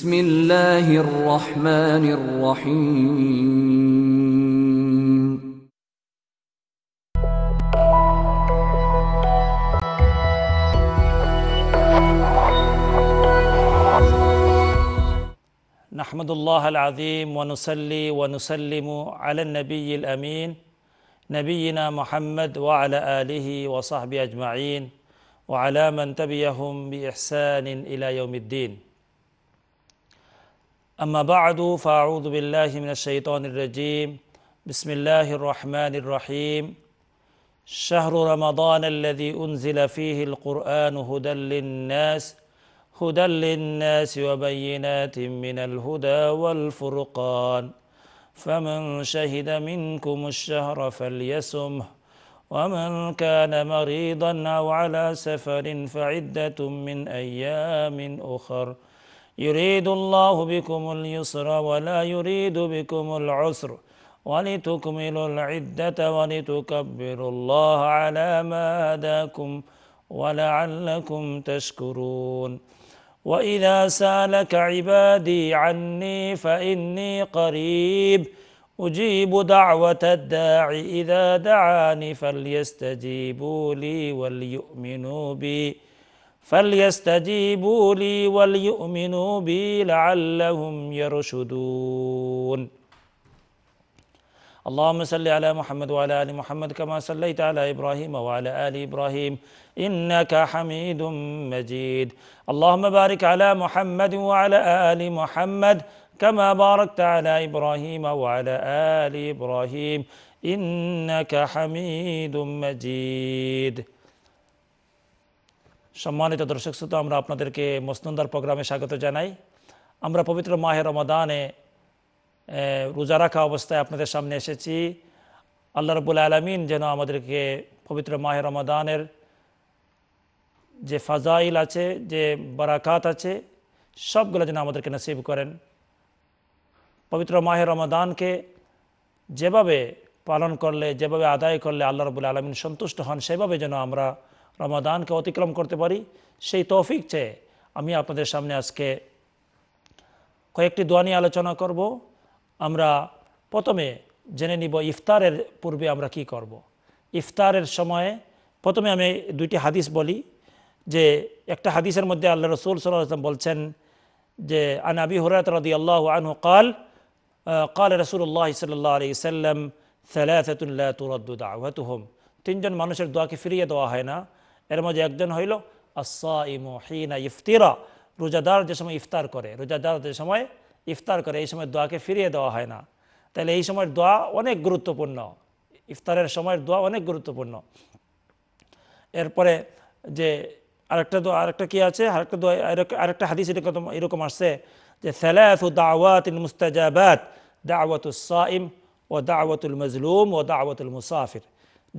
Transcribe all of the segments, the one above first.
بسم الله الرحمن الرحيم نحمد الله العظيم ونصلي ونسلم على النبي الامين نبينا محمد وعلى اله وصحبه اجمعين وعلى من تبعهم باحسان الى يوم الدين أما بعد فأعوذ بالله من الشيطان الرجيم بسم الله الرحمن الرحيم شهر رمضان الذي أنزل فيه القرآن هدى للناس هدى للناس وبينات من الهدى والفرقان فمن شهد منكم الشهر فليسمه ومن كان مريضا أو على سفر فعدة من أيام أخر ۖ يريد الله بكم اليسر ولا يريد بكم العسر ولتكملوا العدة ولتكبروا الله على ما هداكم ولعلكم تشكرون وإذا سالك عبادي عني فإني قريب أجيب دعوة الداع إذا دعاني فليستجيبوا لي وليؤمنوا بي فليستجيبوا لي وليؤمنوا بي لعلهم يرشدون اللهم صل على محمد وعلى ال محمد كما صليت على ابراهيم وعلى ال ابراهيم انك حميد مجيد اللهم بارك على محمد وعلى ال محمد كما باركت على ابراهيم وعلى ال ابراهيم انك حميد مجيد সম্মানিত দর্শক শ্রোতা আমরা আপনাদেরকে মসনুন্দার প্রোগ্রামে স্বাগত জানাই আমরা পবিত্র মাহের রমাদানে রোজা রাখা অবস্থায় আপনাদের সামনে এসেছি আল্লাহ রবুল আলমিন যেন আমাদেরকে পবিত্র মাহের রমাদানের যে ফাজাইল আছে যে বারাকাত আছে সবগুলো যেন আমাদেরকে নসিব করেন পবিত্র মাহের রমাদানকে যেভাবে পালন করলে যেভাবে আদায় করলে আল্লাহ রবুল আলমিন সন্তুষ্ট হন সেভাবে যেন আমরা রমাদানকে অতিক্রম করতে পারি সেই তৌফিক চেয়ে আমি আপনাদের সামনে আজকে কয়েকটি দোয়া নিয়ে আলোচনা করব আমরা প্রথমে জেনে নিব ইফতারের পূর্বে আমরা কি করব। ইফতারের সময়ে প্রথমে আমি দুইটি হাদিস বলি যে একটা হাদিসের মধ্যে আল্লাহ রসুল সাল্লাম বলছেন যে আন আবি হুরাত রদি আল্লাহ আনহু কাল কাল রসুল্লাহ সাল্লাহ আলি সাল্লাম সালাহতুল্লাহ তিনজন মানুষের দোয়াকে ফিরিয়ে দেওয়া হয় না এর মধ্যে একজন হইল আসিনা ইফতিরা রোজাদার যে সময় ইফতার করে রোজাদার যে সময় ইফতার করে এই সময় দোয়াকে ফিরিয়ে দেওয়া হয় না তাহলে এই সময়ের দোয়া অনেক গুরুত্বপূর্ণ ইফতারের সময়ের দোয়া অনেক গুরুত্বপূর্ণ এরপরে যে আরেকটা দোয়া আরেকটা কি আছে আরেকটা দোয়া আরেকটা হাদিস এরকম এরকম আসছে যে সালাফু দাওয়াত মুস্তাজাবাত দাওয়াতুস সাইম ও দাওয়াতুল মজলুম ও দাওয়াতুল মুসাফির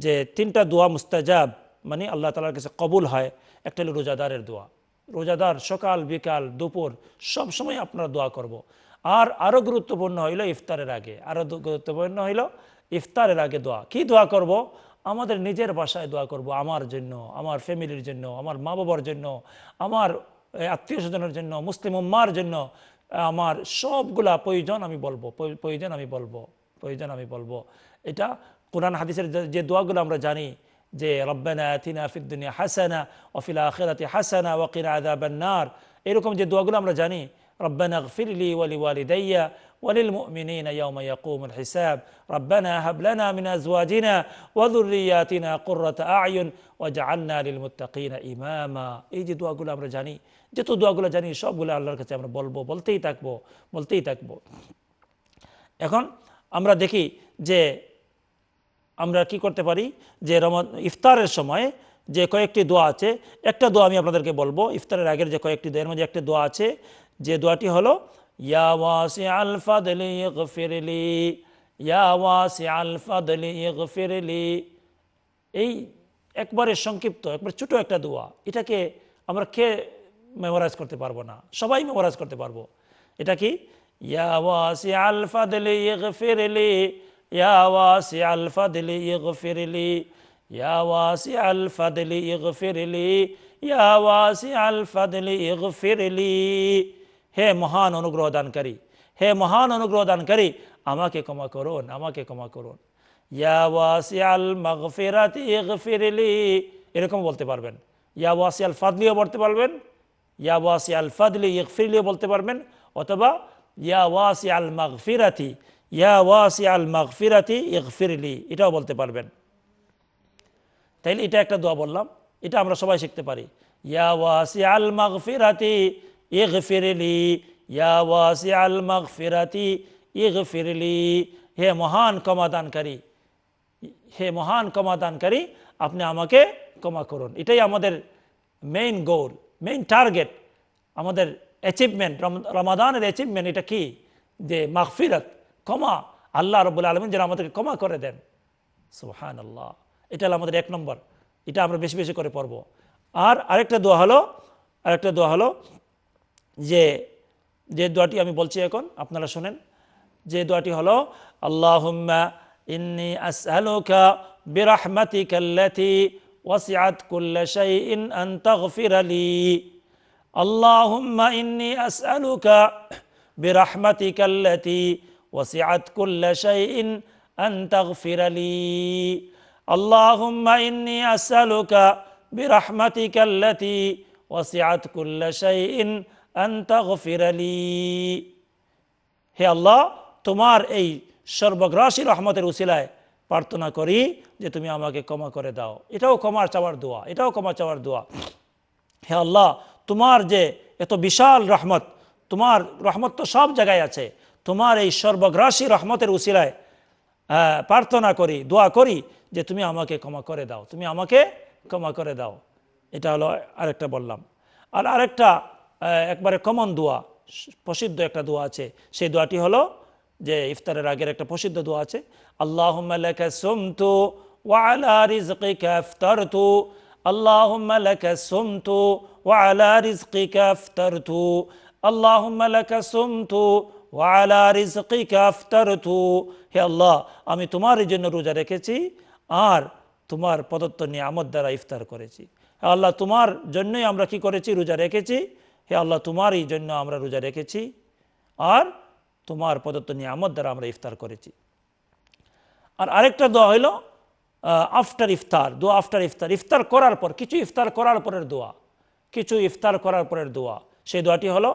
যে তিনটা দোয়া মুস্তাজাব মানে আল্লাহ তালার কাছে কবুল হয় একটা হলো রোজাদারের দোয়া রোজাদার সকাল বিকাল দুপুর সব সময় আপনারা দোয়া করব। আর আরও গুরুত্বপূর্ণ হইল ইফতারের আগে আরও গুরুত্বপূর্ণ হইল ইফতারের আগে দোয়া কি দোয়া করব। আমাদের নিজের বাসায় দোয়া করব আমার জন্য আমার ফ্যামিলির জন্য আমার মা বাবার জন্য আমার আত্মীয় স্বজনের জন্য মুসলিম উম্মার জন্য আমার সবগুলা প্রয়োজন আমি বলবো প্রয়োজন আমি বলবো প্রয়োজন আমি বলবো এটা কোরআন হাদিসের যে দোয়াগুলো আমরা জানি যে ربنا اتنا في الدنيا حسنه وفي الاخره حسنه وقنا عذاب النار إلكم যে দোয়াগুলো امر جاني ربنا اغفر لي ولوالدي وللمؤمنين يوم يقوم الحساب ربنا هب لنا من أزواجنا وذرياتنا قرة أعين واجعلنا للمتقين إماما এই যে দোয়াগুলো আমরা জানি যত দোয়াগুলো জানি সবগুলো আল্লাহর কাছে আমরা বলবো বলতেই থাকবো বলতেই থাকবো এখন আমরা দেখি যে আমরা কি করতে পারি যে রমদ ইফতারের সময় যে কয়েকটি দোয়া আছে একটা দোয়া আমি আপনাদেরকে বলবো ইফতারের আগের যে কয়েকটি দোয়ের মধ্যে একটি দোয়া আছে যে দোয়াটি হলো ইয়া ওয়াসি আলফাদলি ইগফিরলি ইয়া ওয়াসি আলফাদলি ইগফিরলি এই একবারে সংক্ষিপ্ত একবার ছোটো একটা দোয়া এটাকে আমরা কে মেমোরাইজ করতে পারবো না সবাই মেমোরাইজ করতে পারবো এটা কি ইয়া ওয়াসি আলফাদলি ইগফিরলি يا واسع الفضل اغفر لي يا واسع الفضل اغفر لي يا واسع الفضل اغفر لي হে মহান অনুগ্রহ দানকারী হে মহান অনুগ্রহ দানকারী আমাকে ক্ষমা করুন আমাকে ক্ষমা করুন ইয়া ওয়াসিয়াল মাগফিরাতি ইগফিরলি এরকম বলতে পারবেন ইয়া ওয়াসিয়াল ফাদলিও বলতে পারবেন ইয়া ওয়াসিয়াল ফাদলি ইগফিরলিও বলতে পারবেন অথবা ইয়া ওয়াসিয়াল মাগফিরাতি ইয়া ওয়াসি আল মাগফিরাতি ইগফিরলি এটাও বলতে পারবেন তাইলে এটা একটা দোয়া বললাম এটা আমরা সবাই শিখতে পারি ইয়া ওয়াসি আল মাগফিরাতি ইগফিরলি ইয়া ওয়াসি আল মাগফিরাতি ইগফিরলি হে মহান কমাদানকারী হে মহান কমাদানকারী আপনি আমাকে ক্ষমা করুন এটাই আমাদের মেইন গোল মেইন টার্গেট আমাদের অ্যাচিভমেন্ট রমাদানের অ্যাচিভমেন্ট এটা কি যে মাগফিরাত ক্ষমা আল্লাহ রবুল আলমিন যেন আমাদেরকে ক্ষমা করে দেন সুহান আল্লাহ এটা হলো আমাদের এক নম্বর এটা আমরা বেশি বেশি করে পড়ব আর আরেকটা দোয়া হলো আরেকটা দোয়া হলো যে যে দোয়াটি আমি বলছি এখন আপনারা শোনেন যে দোয়াটি হলো আল্লাহ ইন্নি কুল্লা ইন্নি ওয়াসিআত কুল্লা শাইইন আন তাগফির লি আল্লাহুম্মা ইন্নী আসআলুকা برحمتك التي وسعت كل شيء أن تغفر لي হে আল্লাহ তোমার এই সর্বগ্রাসী রহমতের উসিলায় প্রার্থনা করি যে তুমি আমাকে ক্ষমা করে দাও এটাও ক্ষমার চাওয়ার দোয়া এটাও ক্ষমা চাওয়ার দোয়া হে আল্লাহ তোমার যে এত বিশাল রহমত তোমার রহমত তো সব জায়গায় আছে তোমার এই সর্বগ্রাসী রহমতের উসিলায় প্রার্থনা করি দোয়া করি যে তুমি আমাকে ক্ষমা করে দাও তুমি আমাকে ক্ষমা করে দাও এটা হলো আরেকটা বললাম আর আরেকটা একবারে কমন দোয়া প্রসিদ্ধ একটা দোয়া আছে সেই দোয়াটি হলো যে ইফতারের আগের একটা প্রসিদ্ধ দোয়া আছে আল্লাহ সোমতু ওয়ালা রিজকিকা আফতার হে আল্লাহ আমি তোমার জন্য রোজা রেখেছি আর তোমার নিয়ে আমার দ্বারা ইফতার করেছি হে আল্লাহ তোমার জন্যই আমরা কি করেছি রোজা রেখেছি হে আল্লাহ তোমারই জন্য আমরা রোজা রেখেছি আর তোমার নিয়ে নিয়ামত দ্বারা আমরা ইফতার করেছি আর আরেকটা দোয়া হইল আফটার ইফতার দোয়া আফটার ইফতার ইফতার করার পর কিছু ইফতার করার পরের দোয়া কিছু ইফতার করার পরের দোয়া সেই দোয়াটি হলো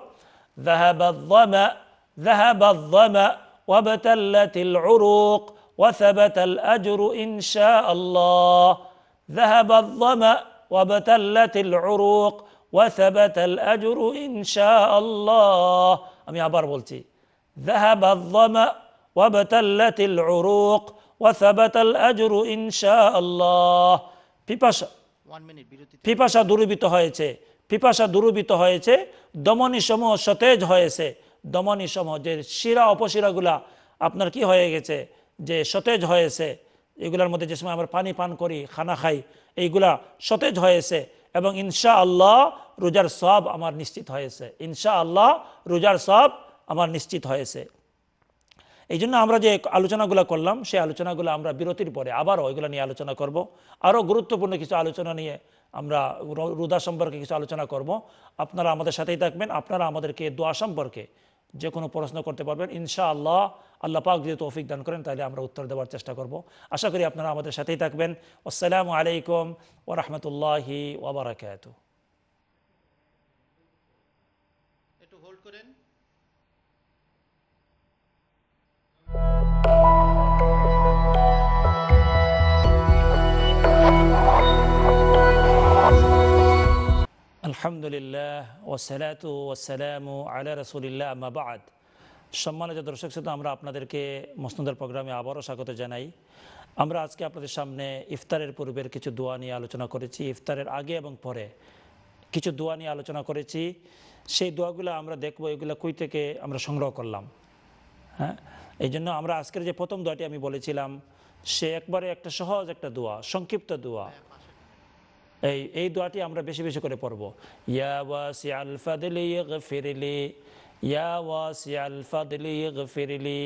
ذهب الظمأ وابتلت العروق وثبت الأجر إن شاء الله ذهب الظمأ وابتلت العروق وثبت الأجر إن شاء الله আমি আবার বলছি ذهب الظمأ وابتلت العروق وثبت الأجر إن شاء الله পিপাসা পিপাসা দুরবিত হয়েছে পিপাসা দুরবিত হয়েছে দমনী সমূহ সতেজ হয়েছে দমনী সমূহ যে শিরা অপশিরাগুলা আপনার কি হয়ে গেছে যে সতেজ হয়েছে এগুলার মধ্যে যে সময় আমরা পানি পান করি খানা খাই এইগুলা সতেজ হয়েছে এবং ইনশা আল্লাহ রোজার সব আমার নিশ্চিত হয়েছে ইনশা আল্লাহ রোজার সব আমার নিশ্চিত হয়েছে এই জন্য আমরা যে আলোচনাগুলো করলাম সেই আলোচনাগুলো আমরা বিরতির পরে আবারও ওইগুলো নিয়ে আলোচনা করব আরও গুরুত্বপূর্ণ কিছু আলোচনা নিয়ে আমরা রোদা সম্পর্কে কিছু আলোচনা করব আপনারা আমাদের সাথেই থাকবেন আপনারা আমাদেরকে দোয়া সম্পর্কে যে কোনো প্রশ্ন করতে পারবেন ইনশা আল্লাহ পাক যদি তৌফিক দান করেন তাহলে আমরা উত্তর দেওয়ার চেষ্টা করব আশা করি আপনারা আমাদের সাথেই থাকবেন আসসালামু আলাইকুম ওরহমতুল্লাহি ওবরাকাতু আলহামদুলিল্লাহ ওসালাত ওসালাম আলা রসুলিল্লাহ আমাবাদ সম্মানিত দর্শক শ্রোতা আমরা আপনাদেরকে মসনদার প্রোগ্রামে আবারও স্বাগত জানাই আমরা আজকে আপনাদের সামনে ইফতারের পূর্বের কিছু দোয়া নিয়ে আলোচনা করেছি ইফতারের আগে এবং পরে কিছু দোয়া নিয়ে আলোচনা করেছি সেই দোয়াগুলো আমরা দেখব এগুলো কই থেকে আমরা সংগ্রহ করলাম হ্যাঁ এই জন্য আমরা আজকের যে প্রথম দোয়াটি আমি বলেছিলাম সে একবারে একটা সহজ একটা দোয়া সংক্ষিপ্ত দোয়া এই এই দোয়াটি আমরা বেশি বেশি করে পড়বো ইয়া ওয়াসি আল ফাদলি ইগফিরলি ইয়া ওয়াসি আল ফাদলি ইগফিরলি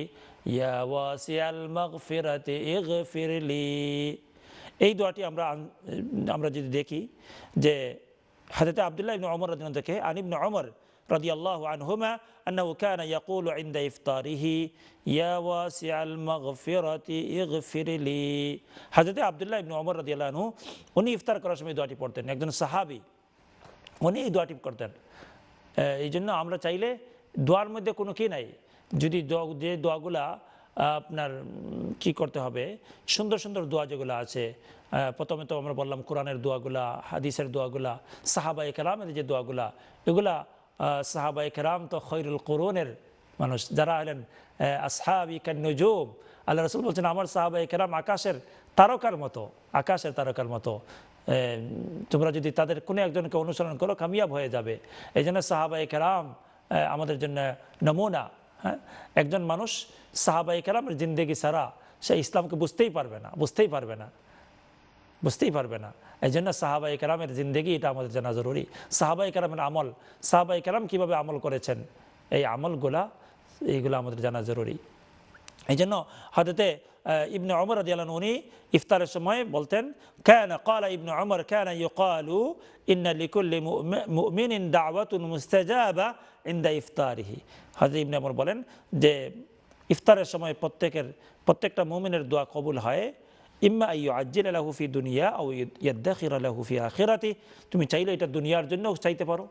ইয়া ওয়াসি আল মাগফিরাতি ইগফিরলি এই দোয়াটি আমরা আমরা যদি দেখি যে হাজরত আবদুল্লাহ ইবনে ওমর রাদিয়াল্লাহু থেকে আনিবনে ওমর رضي الله عنهما أنه كان يقول عند إفطاره يا واسع المغفرة اغفر لي حضرت عبد الله بن عمر رضي الله عنه উনি ইফতার করার সময় দোয়াটি পড়তেন একজন সাহাবি উনি এই দোয়াটি করতেন এই জন্য আমরা চাইলে দোয়ার মধ্যে কোনো কি নাই যদি যে দোয়াগুলা আপনার কি করতে হবে সুন্দর সুন্দর দোয়া যেগুলো আছে প্রথমে তো আমরা বললাম কোরআনের দোয়াগুলা হাদিসের দোয়াগুলা সাহাবা কালামের যে দোয়াগুলা এগুলা সাহাবা ইকরাম তো খৈরুল কোরনের মানুষ যারা হলেন আসহাবি কান্নজুম আল্লাহ রসুল বলছেন আমার সাহাবা ইকরাম আকাশের তারকার মতো আকাশের তারকার মতো তোমরা যদি তাদের কোনো একজনকে অনুসরণ করো কামিয়াব হয়ে যাবে এই জন্য সাহাবা ইকরাম আমাদের জন্য নমুনা হ্যাঁ একজন মানুষ সাহাবা ইকরামের জিন্দেগি সারা সে ইসলামকে বুঝতেই পারবে না বুঝতেই পারবে না বুঝতেই পারবে না এই জন্য সাহাবাই কালামের জিন্দগি এটা আমাদের জানা জরুরি সাহাবাই কালামের আমল সাহাবাই কালাম কীভাবে আমল করেছেন এই আমলগুলা এইগুলো আমাদের জানা জরুরি এই জন্য হাতেতে ইবনে অমর আদিয়ালান উনি ইফতারের সময় বলতেন কেন কলা ইবনে অমর কেন ইউকালু ইন্না লিকুল্লি মিন ইন দাওয়াতুন ইন দা ইফতারিহি হজরত ইবনে অমর বলেন যে ইফতারের সময় প্রত্যেকের প্রত্যেকটা মুমিনের দোয়া কবুল হয় ইম্মা আইয়ু আজ্জিল আলাহুফি দুনিয়া ও ইয়াদ্দাখির আলাহুফি আখেরাতে তুমি চাইলে এটা দুনিয়ার জন্য চাইতে পারো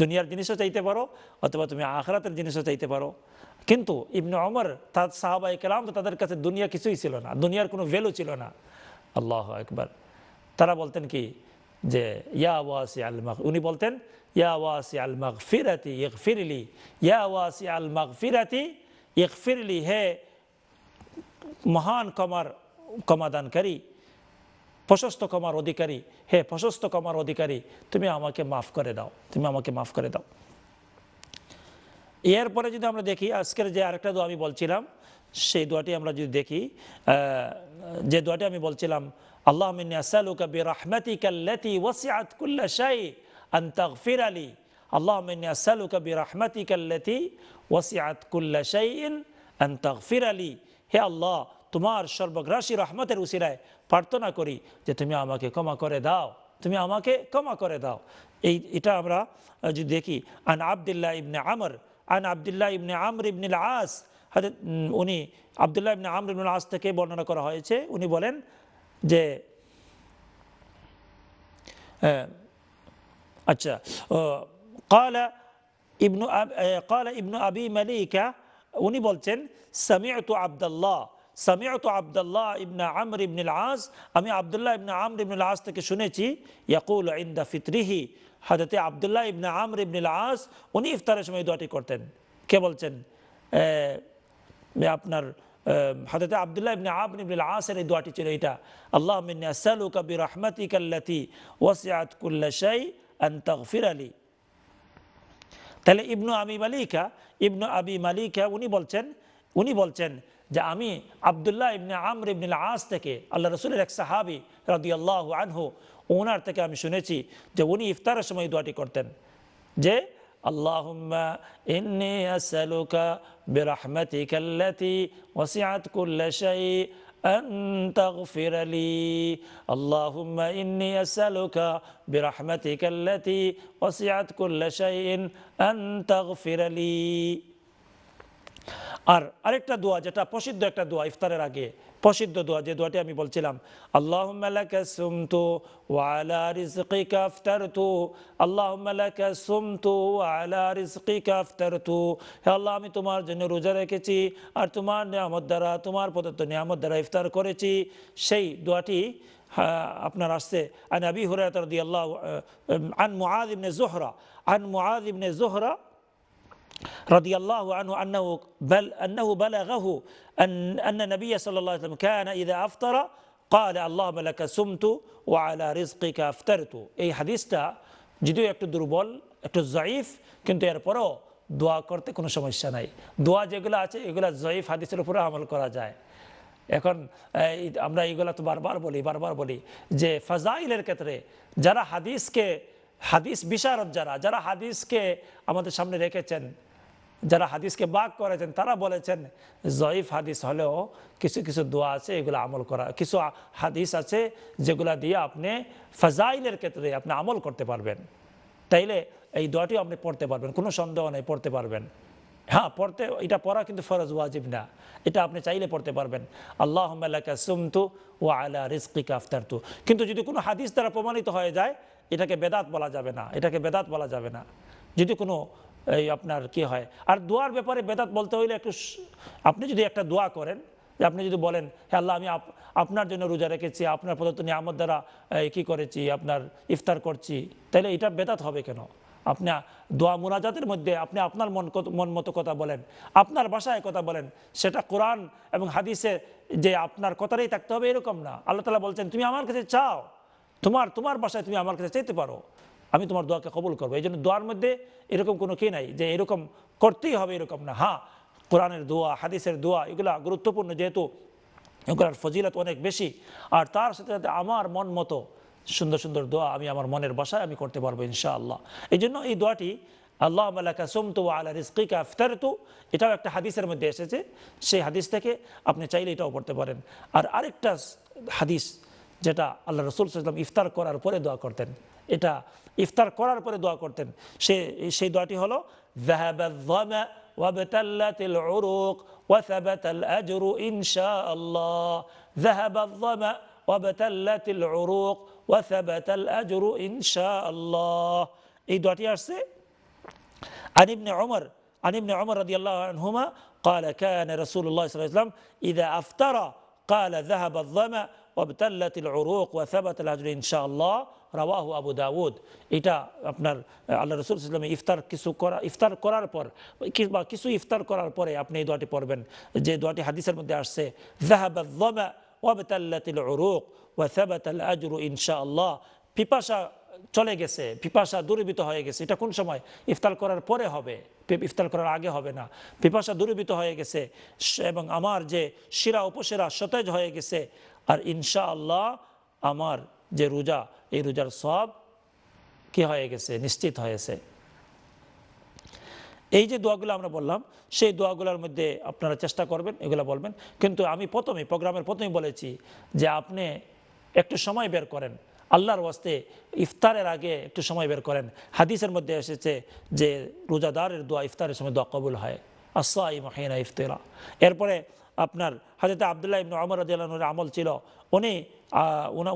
দুনিয়ার জিনিসও চাইতে পারো অথবা তুমি আখরাতের জিনিসও চাইতে পারো কিন্তু ইবনে অমর তার সাহাবা কালাম তো তাদের কাছে দুনিয়া কিছুই ছিল না দুনিয়ার কোনো ভ্যালু ছিল না আল্লাহ একবার তারা বলতেন কি যে ইয়া ওয়াসি আল মাহ উনি বলতেন ইয়া ওয়াসি আল মাহ ফিরাতি ইক ফিরলি ইয়া ওয়াসি আল মাহ ফিরাতি ইক ফিরলি হে মহান কমার কমাদানকারী প্রশস্ত কমার অধিকারী হে প্রশস্ত কমার অধিকারী তুমি আমাকে মাফ করে দাও তুমি আমাকে মাফ করে দাও এরপরে যদি আমরা দেখি আজকের যে আরেকটা দোয়া আমি বলছিলাম সেই দোয়াটি আমরা যদি দেখি যে দোয়াটি আমি বলছিলাম আল্লাহ আসালুকা বি কাল্লাতি ওয়াসিআত কুল্লা শাই আন তাগফির আলী আল্লাহ আসালুকা বি কাল্লাতি ওয়াসিআত কুল্লা শাইইন আন তাগফির আলী হে আল্লাহ তোমার সর্বগ্রাসী রহমতের উসিরায় প্রার্থনা করি যে তুমি আমাকে ক্ষমা করে দাও তুমি আমাকে ক্ষমা করে দাও এই এটা আমরা যদি দেখি আন আবদুল্লাহ ইবনে আমর আন আবদুল্লাহ ইবনে আমর ইবনুল আস হাতে উনি আবদুল্লাহ ইবনে আমর ইবনুল আস থেকে বর্ণনা করা হয়েছে উনি বলেন যে আচ্ছা কালা ইবনু কালা ইবনু আবি মালিকা উনি বলছেন সামিআতু আব্দুল্লাহ سمعت عبد الله ابن عمرو بن العاص امي عبد الله ابن عمرو بن العاص থেকে শুনেছি يقول عند فطره حدت عبد الله ابن عمرو بن العاص উনি ইফতারের সময় দোয়াটি করতেন কে বলছেন আপনার حضرت عبد الله ابن عمرو بن العاص এর দোয়াটি ছিল এটা اللهم اني اسالك برحمتك التي وسعت كل شيء ان تغفر لي তাহলে ابن ابي মালিকা ابن ابي মালিকা উনি বলছেন উনি বলছেন যে আমি আবদুল্লাহ ইবনে আমর ইবনুল আস থেকে আল্লাহ রসুলের এক সাহাবি রাদি আল্লাহ আনহু ওনার থেকে আমি শুনেছি যে উনি ইফতারের সময় দোয়াটি করতেন যে اللهم إني أسألك برحمتك التي وسعت كل شيء أن تغفر لي اللهم إني أسألك برحمتك التي وسعت كل شيء أن تغفر لي আর আরেকটা দোয়া যেটা প্রসিদ্ধ একটা দোয়া ইফতারের আগে প্রসিদ্ধ দোয়া যে দোয়াটি আমি বলছিলাম আল্লাহ ওয়ালা আল্লাহ আমি তোমার জন্য রোজা রেখেছি আর তোমার নিয়ামত দ্বারা তোমার পদার্থ নিয়ামত দ্বারা ইফতার করেছি সেই দোয়াটি আপনার আসছে আন আবি আল্লাহ রাদিয়াল্লাহু আন মুআযিবনে জোহরা আন মুআযিবনে জোহরা رضي الله عنه أنه, بل أنه بلغه أن, أن النبي صلى الله عليه وسلم كان إذا أفطر قال اللهم لك سمت وعلى رزقك أفطرت এই হাদিসটা যদিও একটু দুর্বল একটু জয়ীফ কিন্তু এরপরও দোয়া করতে কোনো সমস্যা নাই দোয়া যেগুলো আছে এগুলো জয়ীফ হাদিসের উপরে আমল করা যায় এখন আমরা এইগুলো তো বারবার বলি বারবার বলি যে ফাজাইলের ক্ষেত্রে যারা হাদিসকে হাদিস বিশারদ যারা যারা হাদিসকে আমাদের সামনে রেখেছেন যারা হাদিসকে বাক করেছেন তারা বলেছেন জয়ীফ হাদিস হলেও কিছু কিছু দোয়া আছে এগুলো আমল করা কিছু হাদিস আছে যেগুলো দিয়ে আপনি ফাজাইলের ক্ষেত্রে আপনি আমল করতে পারবেন তাইলে এই দোয়াটিও আপনি পড়তে পারবেন কোনো সন্দেহ নেই পড়তে পারবেন হ্যাঁ পড়তে এটা পড়া কিন্তু ফরজ ওয়াজিব না এটা আপনি চাইলে পড়তে পারবেন আল্লাহ সুমতু ও আলা রিস্কিকা আফতারতু কিন্তু যদি কোনো হাদিস দ্বারা প্রমাণিত হয়ে যায় এটাকে বেদাত বলা যাবে না এটাকে বেদাত বলা যাবে না যদি কোনো এই আপনার কি হয় আর দোয়ার ব্যাপারে বেদাত বলতে হইলে একটু আপনি যদি একটা দোয়া করেন আপনি যদি বলেন হ্যাঁ আল্লাহ আমি আপনার জন্য রোজা রেখেছি আপনার প্রদত্ত আমার দ্বারা কি করেছি আপনার ইফতার করছি তাহলে এটা বেদাত হবে কেন আপনি দোয়া মোনাজাতের মধ্যে আপনি আপনার মন মন মতো কথা বলেন আপনার বাসায় কথা বলেন সেটা কোরআন এবং হাদিসে যে আপনার কথাটাই থাকতে হবে এরকম না আল্লাহ তালা বলছেন তুমি আমার কাছে চাও তোমার তোমার বাসায় তুমি আমার কাছে চাইতে পারো আমি তোমার দোয়াকে কবুল করবো এই জন্য দোয়ার মধ্যে এরকম কোনো কে নাই যে এরকম করতেই হবে এরকম না হ্যাঁ কোরআনের দোয়া হাদিসের দোয়া এগুলা গুরুত্বপূর্ণ যেহেতু এগুলার ফজিলত অনেক বেশি আর তার সাথে সাথে আমার মন মতো সুন্দর সুন্দর দোয়া আমি আমার মনের বাসায় আমি করতে পারবো ইনশাআল্লাহ এই জন্য এই দোয়াটি আল্লাহ মালাকা সোমতু আল্লাহ রিস্কিকা তু এটাও একটা হাদিসের মধ্যে এসেছে সেই হাদিস থেকে আপনি চাইলে এটাও পড়তে পারেন আর আরেকটা হাদিস যেটা আল্লাহ রসুল ইসলাম ইফতার করার পরে দোয়া করতেন এটা ইফতার করার পরে দোয়া করতেন সে সেই দোয়াটি হলো জাহাবাজ্জামা وابتلت العروق وثبت الأجر إن شاء الله ذهب الظمأ وبتلت العروق وثبت الأجر إن شاء الله এই দোয়াটি আসছে عن ابن عمر عن ابن عمر رضي الله عنهما قال كان رسول الله صلى الله عليه وسلم إذا أفطر قال ذهب الظمأ ওবতাল্লাতিল ওরোক ওয়াসাবাতুল হাজর ইনশাআল্লাহ রাওয়াহু আবু দাউদ এটা আপনার আল্লাহ রসুল ইসলামে ইফতার কিছু করা ইফতার করার পর বা কিছু ইফতার করার পরে আপনি এই দোয়াটি পড়বেন যে দোয়াটি হাদিসের মধ্যে আসছে জাহাবাজ্জমা ওয়াবতাল্লাতিল ওরোক ওয়াসাবাতুল আজর ইনশাআল্লাহ পিপাসা চলে গেছে পিপাসা দূরীভূত হয়ে গেছে এটা কোন সময় ইফতার করার পরে হবে ইফতার করার আগে হবে না পিপাসা দূরীভূত হয়ে গেছে এবং আমার যে শিরা উপশিরা সতেজ হয়ে গেছে আর ইনশা আল্লাহ আমার যে রোজা এই রোজার সব কি হয়ে গেছে নিশ্চিত হয়েছে এই যে দোয়াগুলো আমরা বললাম সেই দোয়াগুলোর মধ্যে আপনারা চেষ্টা করবেন এগুলো বলবেন কিন্তু আমি প্রথমে প্রোগ্রামের প্রথমে বলেছি যে আপনি একটু সময় বের করেন আল্লাহর ওয়াস্তে ইফতারের আগে একটু সময় বের করেন হাদিসের মধ্যে এসেছে যে রোজাদারের দোয়া ইফতারের সময় দোয়া কবুল হয় আসা ইমাহিনা ইফতেরা এরপরে আপনার হজরত আবদুল্লাহ ইবনু আমর আদিয়ালের আমল ছিল উনি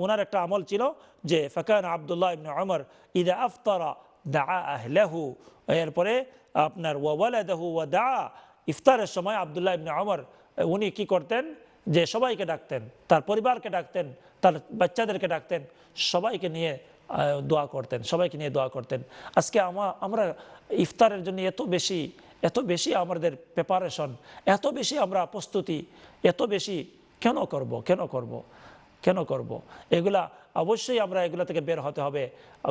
ওনার একটা আমল ছিল যে ফকান আবদুল্লাহ ইবনু আমর ইদা আফতারা দা আহলাহু এরপরে আপনার ওয়ালাদাহু ওয়া দা ইফতারের সময় আবদুল্লাহ ইবনু আমর উনি কি করতেন যে সবাইকে ডাকতেন তার পরিবারকে ডাকতেন তার বাচ্চাদেরকে ডাকতেন সবাইকে নিয়ে দোয়া করতেন সবাইকে নিয়ে দোয়া করতেন আজকে আমা আমরা ইফতারের জন্য এত বেশি এত বেশি আমাদের প্রেপারেশন এত বেশি আমরা প্রস্তুতি এত বেশি কেন করব কেন করব। কেন করব। এগুলা অবশ্যই আমরা এগুলো থেকে বের হতে হবে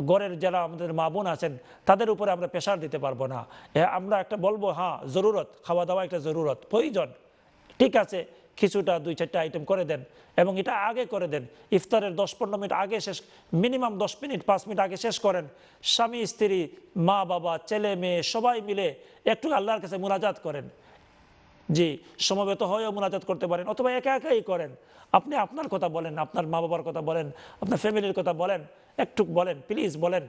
গড়ের যারা আমাদের মা বোন আছেন তাদের উপরে আমরা প্রেশার দিতে পারবো না আমরা একটা বলবো হ্যাঁ জরুরত খাওয়া দাওয়া একটা জরুরত প্রয়োজন ঠিক আছে কিছুটা দুই চারটা আইটেম করে দেন এবং এটা আগে করে দেন ইফতারের দশ পনেরো মিনিট আগে শেষ মিনিমাম দশ মিনিট পাঁচ মিনিট আগে শেষ করেন স্বামী স্ত্রী মা বাবা ছেলে মেয়ে সবাই মিলে একটু আল্লাহর কাছে মোনাজাত করেন জি সমবেত হয়েও মোনাজাত করতে পারেন অথবা একা একাই করেন আপনি আপনার কথা বলেন আপনার মা বাবার কথা বলেন আপনার ফ্যামিলির কথা বলেন একটু বলেন প্লিজ বলেন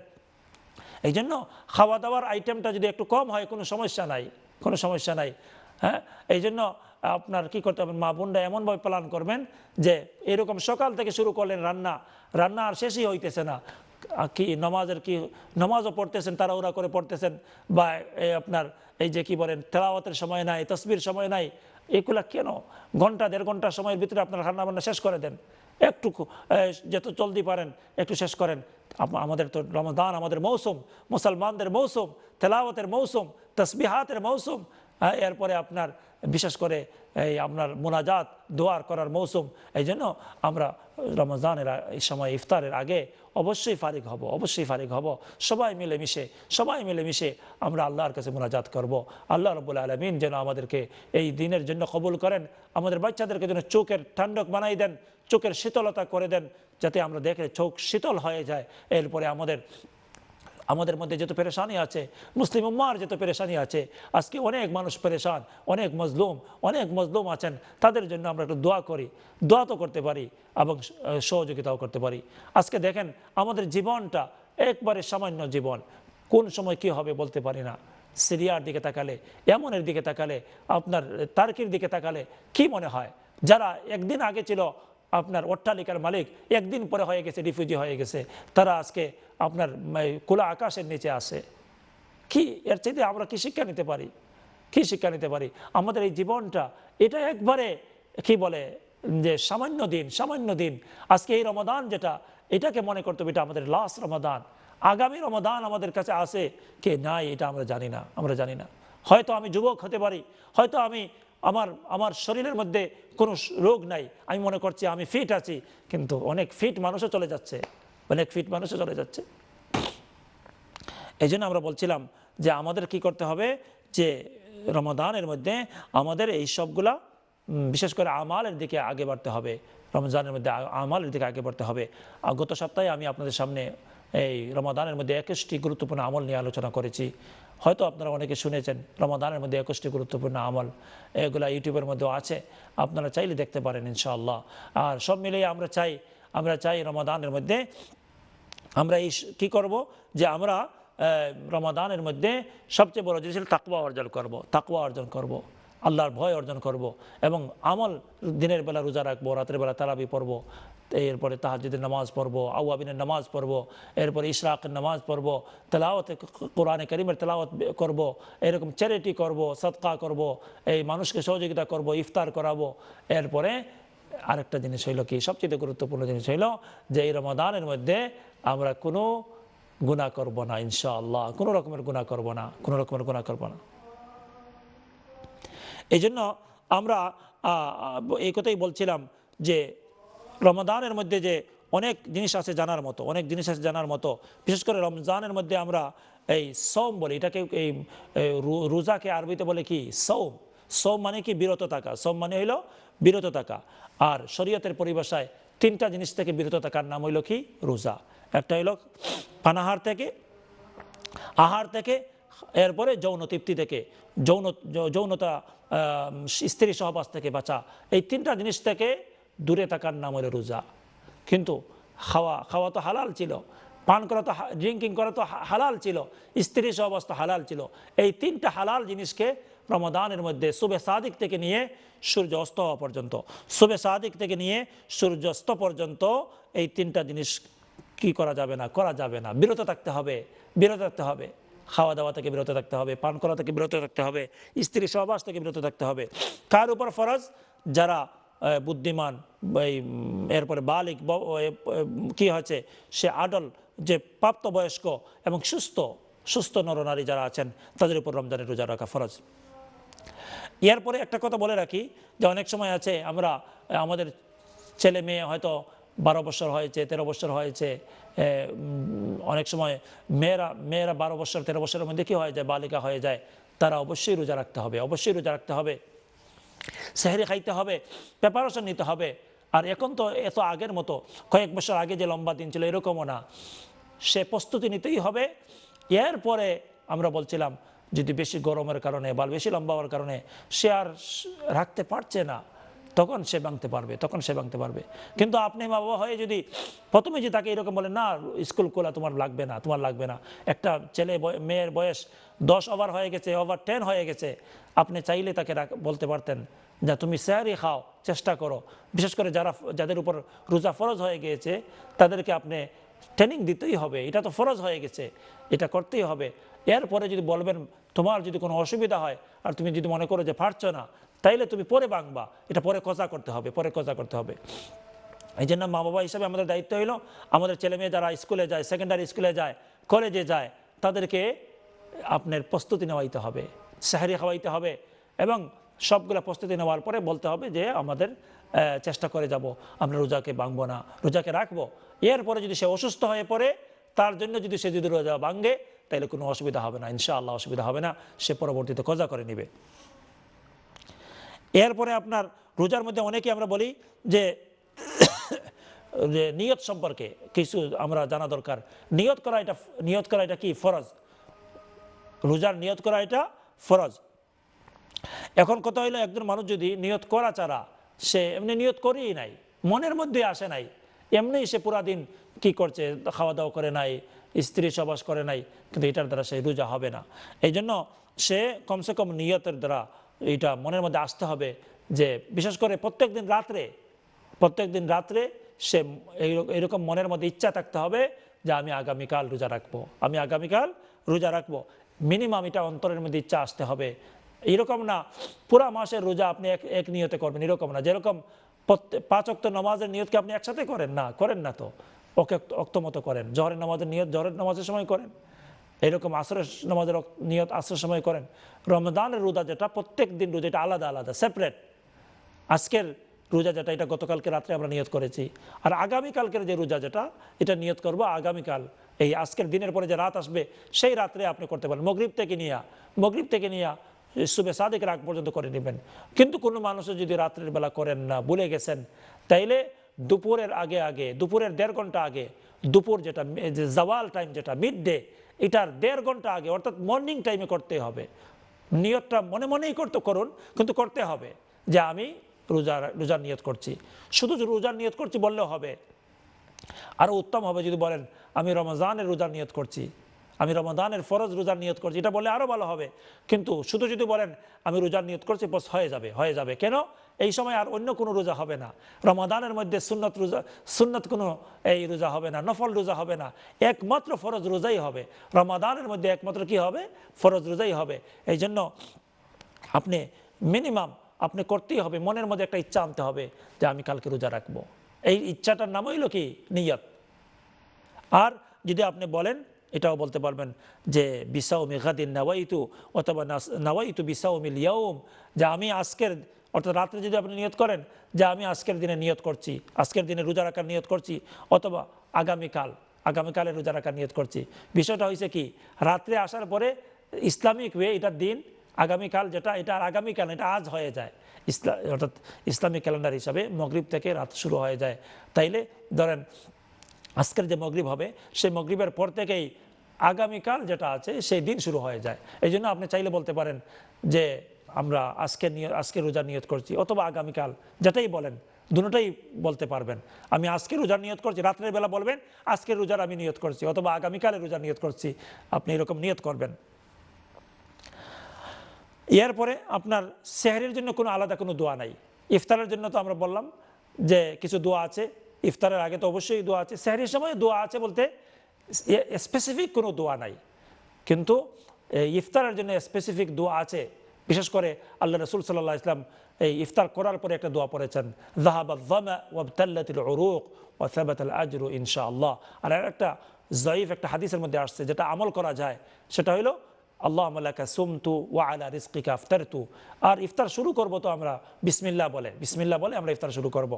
এই জন্য খাওয়া দাওয়ার আইটেমটা যদি একটু কম হয় কোনো সমস্যা নাই কোনো সমস্যা নাই হ্যাঁ এই জন্য আপনার কি করতে হবে মা বোনরা এমনভাবে প্ল্যান করবেন যে এরকম সকাল থেকে শুরু করলেন রান্না রান্না আর শেষই হইতেছে না কি নমাজের কি নমাজও পড়তেছেন তারা ওরা করে পড়তেছেন বা এই আপনার এই যে কি বলেন তেলাওয়াতের সময় নাই তসবির সময় নাই এগুলা কেন ঘন্টা দেড় ঘন্টা সময়ের ভিতরে আপনার রান্না বান্না শেষ করে দেন একটু যত জলদি পারেন একটু শেষ করেন আমাদের তো রমদান আমাদের মৌসুম মুসলমানদের মৌসুম তেলাওয়াতের মৌসুম তসবিহাতের মৌসুম হ্যাঁ, এরপরে আপনার বিশেষ করে এই আপনার মোনাজাত দোয়ার করার মৌসুম এই জন্য আমরা রমজানের এই সময় ইফতারের আগে অবশ্যই ফারিক হব অবশ্যই ফারিক হব সবাই মিলেমিশে সবাই মিলেমিশে আমরা আল্লাহর কাছে মোনাজাত করব আল্লাহ রবুল আলমিন যেন আমাদেরকে এই দিনের জন্য কবুল করেন আমাদের বাচ্চাদেরকে যেন চোখের ঠান্ডক বানাই দেন চোখের শীতলতা করে দেন যাতে আমরা দেখলে চোখ শীতল হয়ে যায় এরপরে আমাদের আমাদের মধ্যে যত পেরেশানি আছে মুসলিম উম্মার যত পেরেশানি আছে আজকে অনেক মানুষ পেরেশান অনেক মজলুম অনেক মজলুম আছেন তাদের জন্য আমরা একটু দোয়া করি দোয়া তো করতে পারি এবং সহযোগিতাও করতে পারি আজকে দেখেন আমাদের জীবনটা একবারে সামান্য জীবন কোন সময় কি হবে বলতে পারি না সিরিয়ার দিকে তাকালে এমনের দিকে তাকালে আপনার তার্কির দিকে তাকালে কি মনে হয় যারা একদিন আগে ছিল আপনার অট্টালিকার মালিক একদিন পরে হয়ে গেছে রিফিউজি হয়ে গেছে তারা আজকে আপনার খোলা আকাশের নিচে আসে কি এর চাইতে আমরা কি শিক্ষা নিতে পারি কি শিক্ষা নিতে পারি আমাদের এই জীবনটা এটা একবারে কি বলে যে সামান্য দিন সামান্য দিন আজকে এই রমাদান যেটা এটাকে মনে করতে হবে এটা আমাদের লাস্ট রমাদান আগামী রমাদান আমাদের কাছে আসে কে নাই এটা আমরা জানি না আমরা জানি না হয়তো আমি যুবক হতে পারি হয়তো আমি আমার আমার শরীরের মধ্যে কোনো রোগ নাই আমি মনে করছি আমি ফিট আছি কিন্তু অনেক ফিট মানুষও চলে যাচ্ছে অনেক ফিট মানুষও চলে যাচ্ছে এই আমরা বলছিলাম যে আমাদের কি করতে হবে যে রমাদানের মধ্যে আমাদের এই সবগুলা বিশেষ করে আমালের দিকে আগে বাড়তে হবে রমজানের মধ্যে আমালের দিকে আগে বাড়তে হবে আর গত সপ্তাহে আমি আপনাদের সামনে এই রমাদানের মধ্যে একুশটি গুরুত্বপূর্ণ আমল নিয়ে আলোচনা করেছি হয়তো আপনারা অনেকে শুনেছেন রমাদানের মধ্যে একুশটি গুরুত্বপূর্ণ আমল এগুলো ইউটিউবের মধ্যেও আছে আপনারা চাইলে দেখতে পারেন ইনশাআল্লাহ আর সব মিলিয়ে আমরা চাই আমরা চাই রমাদানের মধ্যে আমরা এই কী করব যে আমরা রমাদানের মধ্যে সবচেয়ে বড় জিনিস তাকুয়া অর্জন করব তাকুয়া অর্জন করব। আল্লাহর ভয় অর্জন করব এবং আমল দিনের বেলা রোজা রাখবো রাতের বেলা তারাবি পড়বো এরপরে তাহাজিদের নামাজ পড়ব আউআবিনের নামাজ পড়ব এরপরে ইশরাকের নামাজ পড়ব তেলাওয়াতে কোরআনে করিমের তেলাওয়াত করব এরকম চ্যারিটি করব সৎকা করব এই মানুষকে সহযোগিতা করব ইফতার করাবো এরপরে আরেকটা জিনিস হইলো কি সবচেয়ে গুরুত্বপূর্ণ জিনিস হইলো যে এই রমাদানের মধ্যে আমরা কোনো গুণা করব না ইনশাআল্লাহ কোনো রকমের গুণা করব না কোনো রকমের গুণা করব না এই জন্য আমরা এই কথাই বলছিলাম যে রমাদানের মধ্যে যে অনেক জিনিস আছে জানার মতো অনেক জিনিস আছে জানার মতো বিশেষ করে রমজানের মধ্যে আমরা এই সোম বলি এটাকে এই রোজাকে আরবিতে বলে কি সোম সোম মানে কি বিরত থাকা সোম মানে হইল বিরত থাকা আর শরীয়তের পরিভাষায় তিনটা জিনিস থেকে বিরত থাকার নাম হইল কি রোজা একটা হইল পানাহার থেকে আহার থেকে এরপরে যৌন তৃপ্তি থেকে যৌন যৌনতা স্ত্রী সহবাস থেকে বাঁচা এই তিনটা জিনিস থেকে দূরে থাকার নাম হলো রোজা কিন্তু খাওয়া খাওয়া তো হালাল ছিল পান করা তো ড্রিঙ্কিং করা তো হালাল ছিল স্ত্রী অবস্থা হালাল ছিল এই তিনটা হালাল জিনিসকে রমদানের মধ্যে শুভে সাদিক থেকে নিয়ে সূর্য অস্ত হওয়া পর্যন্ত শুভে সাদিক থেকে নিয়ে সূর্যাস্ত পর্যন্ত এই তিনটা জিনিস কি করা যাবে না করা যাবে না বিরত থাকতে হবে বিরত থাকতে হবে খাওয়া দাওয়া থেকে বিরত থাকতে হবে পান করা থেকে বিরত থাকতে হবে স্ত্রী সহবাস থেকে বিরত থাকতে হবে কার উপর ফরজ যারা বুদ্ধিমান এই এরপরে বালিক কি হয়েছে সে আডল যে প্রাপ্তবয়স্ক এবং সুস্থ সুস্থ নরনারী যারা আছেন তাদের উপর রমজানের রোজা রাখা ফরজ ইয়ারপরে একটা কথা বলে রাখি যে অনেক সময় আছে আমরা আমাদের ছেলে মেয়ে হয়তো বারো বছর হয়েছে তেরো বছর হয়েছে অনেক সময় মেয়েরা মেয়েরা বারো বছর তেরো বছরের মধ্যে কী হয়ে যায় বালিকা হয়ে যায় তারা অবশ্যই রোজা রাখতে হবে অবশ্যই রোজা রাখতে হবে সেহারি খাইতে হবে প্রেপারেশন নিতে হবে আর এখন তো এত আগের মতো কয়েক বছর আগে যে লম্বা দিন ছিল এরকমও না সে প্রস্তুতি নিতেই হবে এরপরে আমরা বলছিলাম যদি বেশি গরমের কারণে বা বেশি লম্বা হওয়ার কারণে সে আর রাখতে পারছে না তখন সে ভাঙতে পারবে তখন সে ভাঙতে পারবে কিন্তু আপনি মা বাবা হয়ে যদি প্রথমে যে তাকে এরকম বলে না স্কুল খোলা তোমার লাগবে না তোমার লাগবে না একটা ছেলে মেয়ের বয়স দশ ওভার হয়ে গেছে ওভার টেন হয়ে গেছে আপনি চাইলে তাকে বলতে পারতেন যা তুমি স্যারই খাও চেষ্টা করো বিশেষ করে যারা যাদের উপর রোজা ফরজ হয়ে গিয়েছে তাদেরকে আপনি ট্রেনিং দিতেই হবে এটা তো ফরজ হয়ে গেছে এটা করতেই হবে এরপরে যদি বলবেন তোমার যদি কোনো অসুবিধা হয় আর তুমি যদি মনে করো যে পারছো না তাইলে তুমি পরে বাংবা এটা পরে কজা করতে হবে পরে কজা করতে হবে এই জন্য মা বাবা হিসাবে আমাদের দায়িত্ব হইলো আমাদের ছেলেমেয়ে যারা স্কুলে যায় সেকেন্ডারি স্কুলে যায় কলেজে যায় তাদেরকে আপনার প্রস্তুতি নেওয়াইতে হবে সাহারি খাওয়াইতে হবে এবং সবগুলো প্রস্তুতি নেওয়ার পরে বলতে হবে যে আমাদের চেষ্টা করে যাব আমরা রোজাকে ভাঙবো না রোজাকে রাখবো এরপরে যদি সে অসুস্থ হয়ে পড়ে তার জন্য যদি সে যদি রোজা ভাঙে তাহলে কোনো অসুবিধা হবে না ইনশাআল্লাহ অসুবিধা হবে না সে পরবর্তীতে কজা করে নেবে এরপরে আপনার রোজার মধ্যে অনেকে আমরা বলি যে নিয়ত সম্পর্কে কিছু আমরা জানা দরকার নিয়ত করা এটা নিয়ত করা এটা কি ফরজ রোজার নিয়ত করা এটা ফরজ এখন কথা হইলো একজন মানুষ যদি নিয়ত করা ছাড়া সে এমনি নিয়ত করেই নাই মনের মধ্যে আসে নাই এমনি সে পুরা দিন কি করছে খাওয়া দাওয়া করে নাই স্ত্রী সবাস করে নাই কিন্তু এটার দ্বারা সে রোজা হবে না এই জন্য সে কমসে কম নিয়তের দ্বারা এটা মনের মধ্যে আসতে হবে যে বিশেষ করে প্রত্যেক দিন রাত্রে প্রত্যেক দিন রাত্রে সে এইরকম মনের মধ্যে ইচ্ছা থাকতে হবে যে আমি আগামীকাল রোজা রাখবো আমি আগামীকাল রোজা রাখবো মিনিমাম এটা অন্তরের মধ্যে ইচ্ছা আসতে হবে এরকম না পুরা মাসের রোজা আপনি এক এক নিয়তে করবেন এরকম না যেরকম পাঁচ অক্ত নামাজের নিয়তকে আপনি একসাথে করেন না করেন না তো ওকে অক্ত মতো করেন জহরের নামাজের নিয়ত জহরের নামাজের সময় করেন এরকম আসরের নামাজের নিয়ত আসরের সময় করেন রমদানের রোজা যেটা প্রত্যেক দিন রোজা এটা আলাদা আলাদা সেপারেট আজকের রোজা যেটা এটা গতকালকে রাত্রে আমরা নিয়ত করেছি আর আগামীকালকের যে রোজা যেটা এটা নিয়ত করবো আগামীকাল এই আজকের দিনের পরে যে রাত আসবে সেই রাত্রে আপনি করতে পারেন মগরীব থেকে নিয়া মগরীব থেকে নিয়া শুভে সাদেক রাগ পর্যন্ত করে নেবেন কিন্তু কোনো মানুষ যদি রাত্রের বেলা করেন না ভুলে গেছেন তাইলে দুপুরের আগে আগে দুপুরের দেড় ঘন্টা আগে দুপুর যেটা জওয়াল টাইম যেটা মিড ডে এটার দেড় ঘন্টা আগে অর্থাৎ মর্নিং টাইমে করতে হবে নিয়তটা মনে মনেই করতে করুন কিন্তু করতে হবে যে আমি রোজা রোজার নিয়ত করছি শুধু রোজার নিয়ত করছি বললেও হবে আরও উত্তম হবে যদি বলেন আমি রমজানের রোজার নিয়ত করছি আমি রমদানের ফরজ রোজার নিয়ত করছি এটা বলে আরও ভালো হবে কিন্তু শুধু যদি বলেন আমি রোজার নিয়ত করছি বস হয়ে যাবে হয়ে যাবে কেন এই সময় আর অন্য কোনো রোজা হবে না রমাদানের মধ্যে সুন্নত রোজা সুন্নত কোনো এই রোজা হবে না নফল রোজা হবে না একমাত্র ফরজ রোজাই হবে রমাদানের মধ্যে একমাত্র কি হবে ফরজ রোজাই হবে এই জন্য আপনি মিনিমাম আপনি করতেই হবে মনের মধ্যে একটা ইচ্ছা আনতে হবে যে আমি কালকে রোজা রাখবো এই ইচ্ছাটার নাম হইল কি নিয়ত আর যদি আপনি বলেন এটাও বলতে পারবেন যে বিশাউমি গাদিন নাওয়াইতু অথবা নাওয়াইতু বিশাউমি লিয়াউম যে আমি আজকের অর্থাৎ রাত্রে যদি আপনি নিয়ত করেন যে আমি আজকের দিনে নিয়ত করছি আজকের দিনে রোজা রাখার নিয়ত করছি অথবা আগামীকাল আগামীকালে রোজা রাখার নিয়ত করছি বিষয়টা হয়েছে কি রাত্রে আসার পরে ইসলামিক ওয়ে এটা দিন আগামীকাল যেটা এটা আর আগামীকাল এটা আজ হয়ে যায় ইসলাম অর্থাৎ ইসলামিক ক্যালেন্ডার হিসাবে মগরীব থেকে রাত শুরু হয়ে যায় তাইলে ধরেন আজকের যে মগরীব হবে সেই মগরীবের পর থেকেই আগামীকাল যেটা আছে সেই দিন শুরু হয়ে যায় এই জন্য আপনি চাইলে বলতে পারেন যে আমরা আজকে আজকে রোজা নিয়ত করছি অথবা আগামীকাল যেটাই বলেন দুটাই বলতে পারবেন আমি আজকে রোজা নিয়ত করছি রাত্রের বেলা বলবেন আজকে রোজার আমি নিয়ত করছি অথবা আগামীকালে রোজা নিয়ত করছি আপনি এরকম নিয়ত করবেন এরপরে আপনার সেহারের জন্য কোনো আলাদা কোনো দোয়া নাই ইফতারের জন্য তো আমরা বললাম যে কিছু দোয়া আছে ইফতারের আগে তো অবশ্যই দোয়া আছে সেহারির সময় দোয়া আছে বলতে স্পেসিফিক কোনো দোয়া নাই কিন্তু ইফতারের জন্য স্পেসিফিক দোয়া আছে বিশেষ করে আল্লাহ রসুল সাল্লাহ ইসলাম এই ইফতার করার পরে একটা দোয়া পড়েছেন জাহাবাজ্জামা ইনশা আল্লাহ আর একটা জয়ীফ একটা হাদিসের মধ্যে আসছে যেটা আমল করা যায় সেটা হলো আল্লাহ মালাকা সুমতু ওয়া আলা রিস্কিকা তু আর ইফতার শুরু করব তো আমরা বিসমিল্লা বলে বিসমিল্লা বলে আমরা ইফতার শুরু করব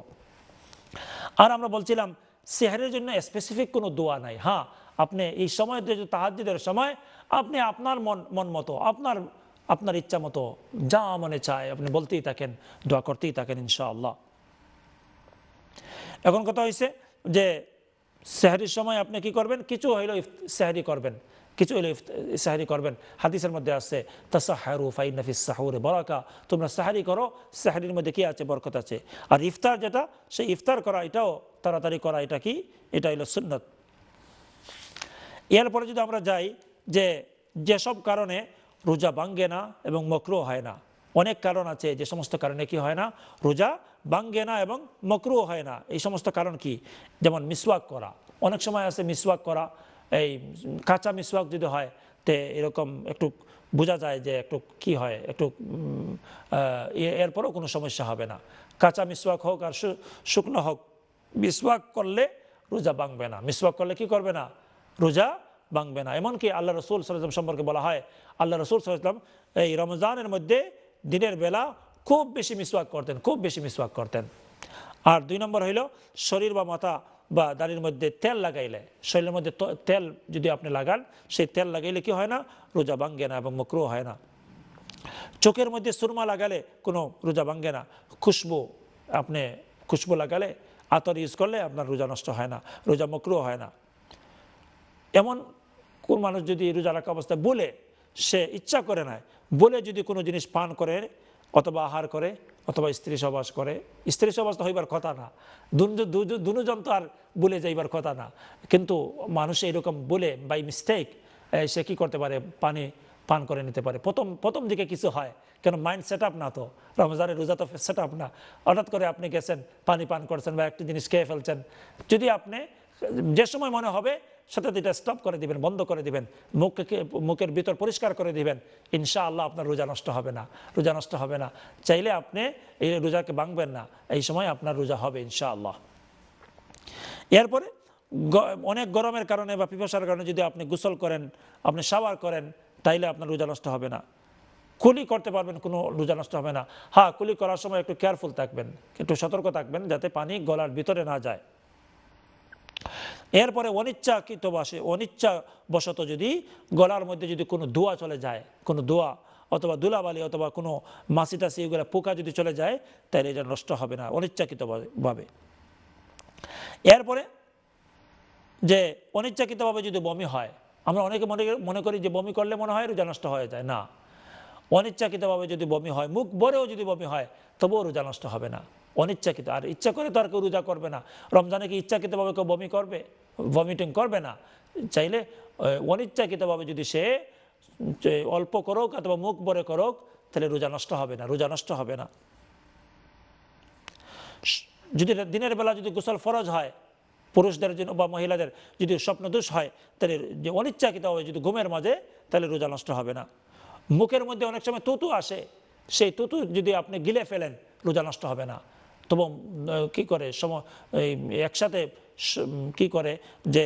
আর আমরা বলছিলাম সেহারের জন্য স্পেসিফিক কোনো দোয়া নাই হ্যাঁ আপনি এই সময় তাহাজিদের সময় আপনি আপনার মন মন মতো আপনার আপনার ইচ্ছা মতো যা মনে চায় আপনি বলতেই থাকেন দোয়া করতেই থাকেন ইনশাআল্লাহ এখন কথা হয়েছে যে সেহারির সময় আপনি কি করবেন কিছু হইলো সেহারি করবেন কিছু হইলো সাহারি করবেন হাদিসের মধ্যে আছে তাসাহারু ফাইনাফিস সাহুরে বরাকা তোমরা সাহারি করো সাহারির মধ্যে কি আছে বরকত আছে আর ইফতার যেটা সেই ইফতার করা এটাও তাড়াতাড়ি করা এটা কি এটা হইলো সুন্নত এরপরে যদি আমরা যাই যে যেসব কারণে রোজা ভাঙ্গে না এবং মকরু হয় না অনেক কারণ আছে যে সমস্ত কারণে কি হয় না রোজা ভাঙ্গে না এবং মকরু হয় না এই সমস্ত কারণ কি যেমন মিসওয়াক করা অনেক সময় আছে মিসওয়াক করা এই কাঁচা মিসওয়াক যদি হয় তে এরকম একটু বোঝা যায় যে একটু কি হয় একটু এরপরও কোনো সমস্যা হবে না কাঁচা মিসওয়াক হোক আর শুকনো হোক মিসওয়াক করলে রোজা ভাঙবে না মিসওয়াক করলে কি করবে না রোজা ভাঙবে না এমনকি আল্লাহ রসুল সাল্লাম সম্পর্কে বলা হয় আল্লাহ রসুল সাল্লাম এই রমজানের মধ্যে দিনের বেলা খুব বেশি মিসওয়াক করতেন খুব বেশি মিসওয়াক করতেন আর দুই নম্বর হইল শরীর বা মাথা বা দাড়ির মধ্যে তেল লাগাইলে শরীরের মধ্যে তেল যদি আপনি লাগান সেই তেল লাগাইলে কি হয় না রোজা ভাঙ্গে না এবং মকরু হয় না চোখের মধ্যে সুরমা লাগালে কোনো রোজা ভাঙ্গে না খুশবু আপনি খুশবু লাগালে আতর ইউজ করলে আপনার রোজা নষ্ট হয় না রোজা মকরু হয় না এমন কোন মানুষ যদি রোজা রাখা অবস্থায় বলে সে ইচ্ছা করে না বলে যদি কোনো জিনিস পান করে অথবা আহার করে অথবা স্ত্রী সবাস করে স্ত্রী সবাস তো হইবার কথা না দুজন তো আর বলে যাইবার কথা না কিন্তু মানুষ এরকম বলে বাই মিস্টেক সে কী করতে পারে পানি পান করে নিতে পারে প্রথম প্রথম দিকে কিছু হয় কেন মাইন্ড সেট আপ না তো রমজানের রোজা তো সেট আপ না হঠাৎ করে আপনি গেছেন পানি পান করছেন বা একটি জিনিস খেয়ে ফেলছেন যদি আপনি যে সময় মনে হবে সাথে এটা স্টপ করে দিবেন বন্ধ করে দিবেন মুখকে মুখের ভিতর পরিষ্কার করে দিবেন ইনশা আল্লাহ আপনার রোজা নষ্ট হবে না রোজা নষ্ট হবে না চাইলে আপনি এই রোজাকে ভাঙবেন না এই সময় আপনার রোজা হবে ইনশা আল্লাহ এরপরে অনেক গরমের কারণে বা পিপাসার কারণে যদি আপনি গোসল করেন আপনি সাওয়ার করেন তাইলে আপনার রোজা নষ্ট হবে না কুলি করতে পারবেন কোনো রোজা নষ্ট হবে না হ্যাঁ কুলি করার সময় একটু কেয়ারফুল থাকবেন একটু সতর্ক থাকবেন যাতে পানি গলার ভিতরে না যায় এরপরে অনিচ্ছা অনিচ্ছাকৃত বাসে অনিচ্ছা বশত যদি গলার মধ্যে যদি কোনো দোয়া চলে যায় কোনো দোয়া অথবা দুলাবালি অথবা কোনো মাসি টাসি এগুলো পোকা যদি চলে যায় তাহলে এটা নষ্ট হবে না অনিচ্ছাকৃতভাবে এরপরে যে অনিচ্ছাকৃতভাবে যদি বমি হয় আমরা অনেকে মনে মনে করি যে বমি করলে মনে হয় রোজা নষ্ট হয়ে যায় না অনিচ্ছাকৃতভাবে যদি বমি হয় মুখ ভরেও যদি বমি হয় তবুও রোজা নষ্ট হবে না অনিচ্ছাকৃত আর ইচ্ছা করে তো আর কেউ রোজা করবে না রমজানে কি ইচ্ছাকৃতভাবে কেউ বমি করবে ভমিটিং করবে না চাইলে অনিচ্ছাকৃতভাবে যদি সে অল্প করুক অথবা মুখ বরে করুক তাহলে রোজা নষ্ট হবে না রোজা নষ্ট হবে না যদি দিনের বেলা যদি গোসল ফরজ হয় পুরুষদের জন্য বা মহিলাদের যদি স্বপ্নদোষ হয় তাহলে যে অনিচ্ছাকৃত হয় যদি ঘুমের মাঝে তাহলে রোজা নষ্ট হবে না মুখের মধ্যে অনেক সময় তুতু আসে সেই তুতু যদি আপনি গিলে ফেলেন রোজা নষ্ট হবে না তবু কি করে সম একসাথে কি করে যে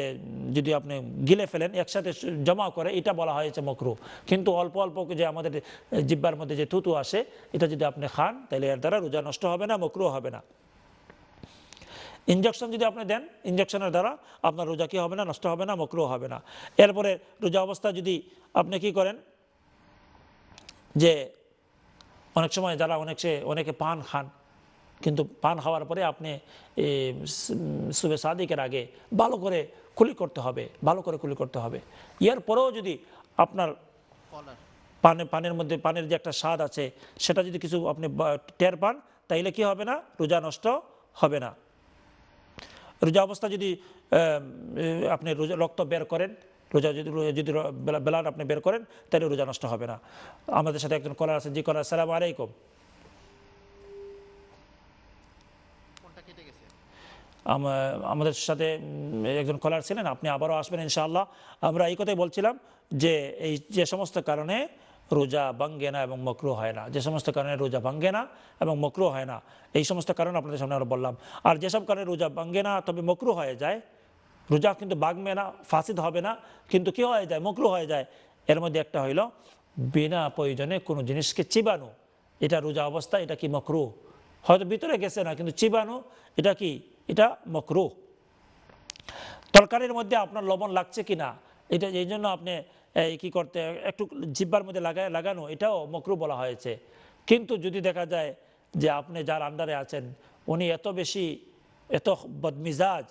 যদি আপনি গিলে ফেলেন একসাথে জমা করে এটা বলা হয়েছে মকরু কিন্তু অল্প অল্প যে আমাদের জিব্বার মধ্যে যে থুতু আসে এটা যদি আপনি খান তাহলে এর দ্বারা রোজা নষ্ট হবে না মকরু হবে না ইঞ্জেকশন যদি আপনি দেন ইঞ্জেকশনের দ্বারা আপনার রোজা কি হবে না নষ্ট হবে না মকরু হবে না এরপরে রোজা অবস্থা যদি আপনি কি করেন যে অনেক সময় যারা অনেক অনেকে পান খান কিন্তু পান হওয়ার পরে আপনি শুভে সাদিকের আগে ভালো করে কুলি করতে হবে ভালো করে কুলি করতে হবে ইয়ার পরেও যদি আপনার পানে পানের মধ্যে পানের যে একটা স্বাদ আছে সেটা যদি কিছু আপনি টের পান তাইলে কি হবে না রোজা নষ্ট হবে না রোজা অবস্থা যদি আপনি রোজা রক্ত বের করেন রোজা যদি যদি বেলা আপনি বের করেন তাহলে রোজা নষ্ট হবে না আমাদের সাথে একজন কলার আছে যে কলার সালাম আলাইকুম আমাদের সাথে একজন কলার ছিলেন আপনি আবারও আসবেন ইনশাআল্লাহ আমরা এই কথাই বলছিলাম যে এই যে সমস্ত কারণে রোজা ভাঙ্গে না এবং মকরু হয় না যে সমস্ত কারণে রোজা ভাঙ্গে না এবং মকরু হয় না এই সমস্ত কারণ আপনাদের সামনে আমরা বললাম আর যেসব কারণে রোজা ভাঙ্গে না তবে মকরু হয়ে যায় রোজা কিন্তু বাগমে না ফাঁসিদ হবে না কিন্তু কী হয়ে যায় মকরু হয়ে যায় এর মধ্যে একটা হইল বিনা প্রয়োজনে কোনো জিনিসকে চিবানো এটা রোজা অবস্থা এটা কি মকরু হয়তো ভিতরে গেছে না কিন্তু চিবানো এটা কি এটা মকরু তরকারির মধ্যে আপনার লবণ লাগছে কি না এটা এই জন্য আপনি কি করতে একটু জিব্বার মধ্যে লাগায় লাগানো এটাও মকরু বলা হয়েছে কিন্তু যদি দেখা যায় যে আপনি যার আন্ডারে আছেন উনি এত বেশি এত বদমিজাজ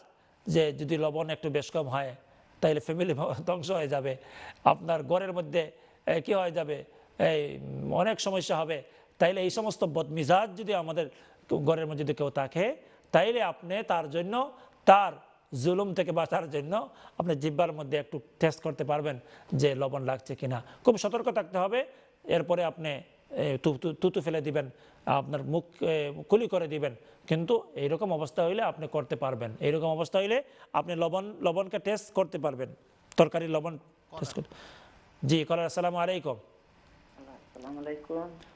যে যদি লবণ একটু বেশ কম হয় তাহলে ফ্যামিলি ধ্বংস হয়ে যাবে আপনার গড়ের মধ্যে কি হয়ে যাবে এই অনেক সমস্যা হবে তাইলে এই সমস্ত বদমিজাজ যদি আমাদের ঘরের মধ্যে যদি কেউ থাকে তাইলে আপনি তার জন্য তার জুলুম থেকে বাঁচার জন্য আপনি জিব্বার মধ্যে একটু টেস্ট করতে পারবেন যে লবণ লাগছে কিনা খুব সতর্ক থাকতে হবে এরপরে আপনি তুতু ফেলে দিবেন আপনার মুখ কুলি করে দিবেন কিন্তু এইরকম অবস্থা হইলে আপনি করতে পারবেন এইরকম অবস্থা হইলে আপনি লবণ লবণকে টেস্ট করতে পারবেন তরকারি লবণ টেস্ট করতে জি কলার আসসালামু আলাইকুম আলাইকুম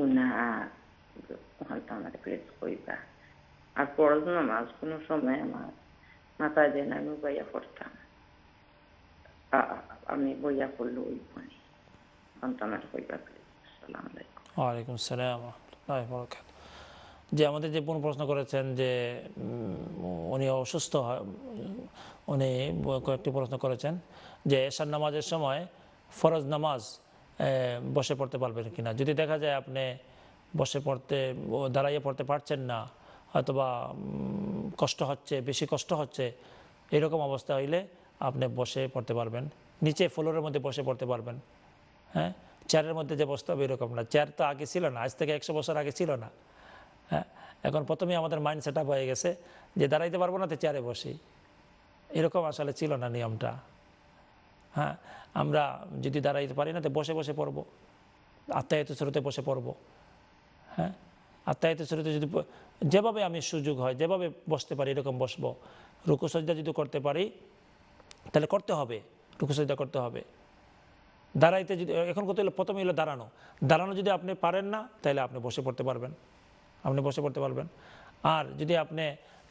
una হয়তো আমার প্রেস কইবা আর পড়জ নামাজ কোনো সময় আমার মাথায় দেন আমি বইয়া পড়তাম আমি বইয়া পড়লে ওই ফোনে সন্তানার কইবা প্লিজ আসসালাম আলাইকুম সালাম যে আমাদের যে পুনঃ প্রশ্ন করেছেন যে উনি অসুস্থ উনি কয়েকটি প্রশ্ন করেছেন যে এশার নামাজের সময় ফরজ নামাজ বসে পড়তে পারবেন কিনা যদি দেখা যায় আপনি বসে পড়তে দাঁড়াইয়ে পড়তে পারছেন না অথবা কষ্ট হচ্ছে বেশি কষ্ট হচ্ছে এরকম অবস্থা হইলে আপনি বসে পড়তে পারবেন নিচে ফ্লোরের মধ্যে বসে পড়তে পারবেন হ্যাঁ চেয়ারের মধ্যে যে বসতে হবে এরকম না চেয়ার তো আগে ছিল না আজ থেকে একশো বছর আগে ছিল না হ্যাঁ এখন প্রথমে আমাদের মাইন্ড সেট হয়ে গেছে যে দাঁড়াইতে পারবো না তো চেয়ারে বসি এরকম আসলে ছিল না নিয়মটা হ্যাঁ আমরা যদি দাঁড়াইতে পারি না তো বসে বসে পড়বো আত্মায়িত স্রোতে বসে পড়বো হ্যাঁ আত্মায়িত স্রোতে যদি যেভাবে আমি সুযোগ হয় যেভাবে বসতে পারি এরকম বসবো রুকুসজ্জা যদি করতে পারি তাহলে করতে হবে রুকুসজ্জা করতে হবে দাঁড়াইতে যদি এখন কত হলো প্রথমে হলো দাঁড়ানো দাঁড়ানো যদি আপনি পারেন না তাহলে আপনি বসে পড়তে পারবেন আপনি বসে পড়তে পারবেন আর যদি আপনি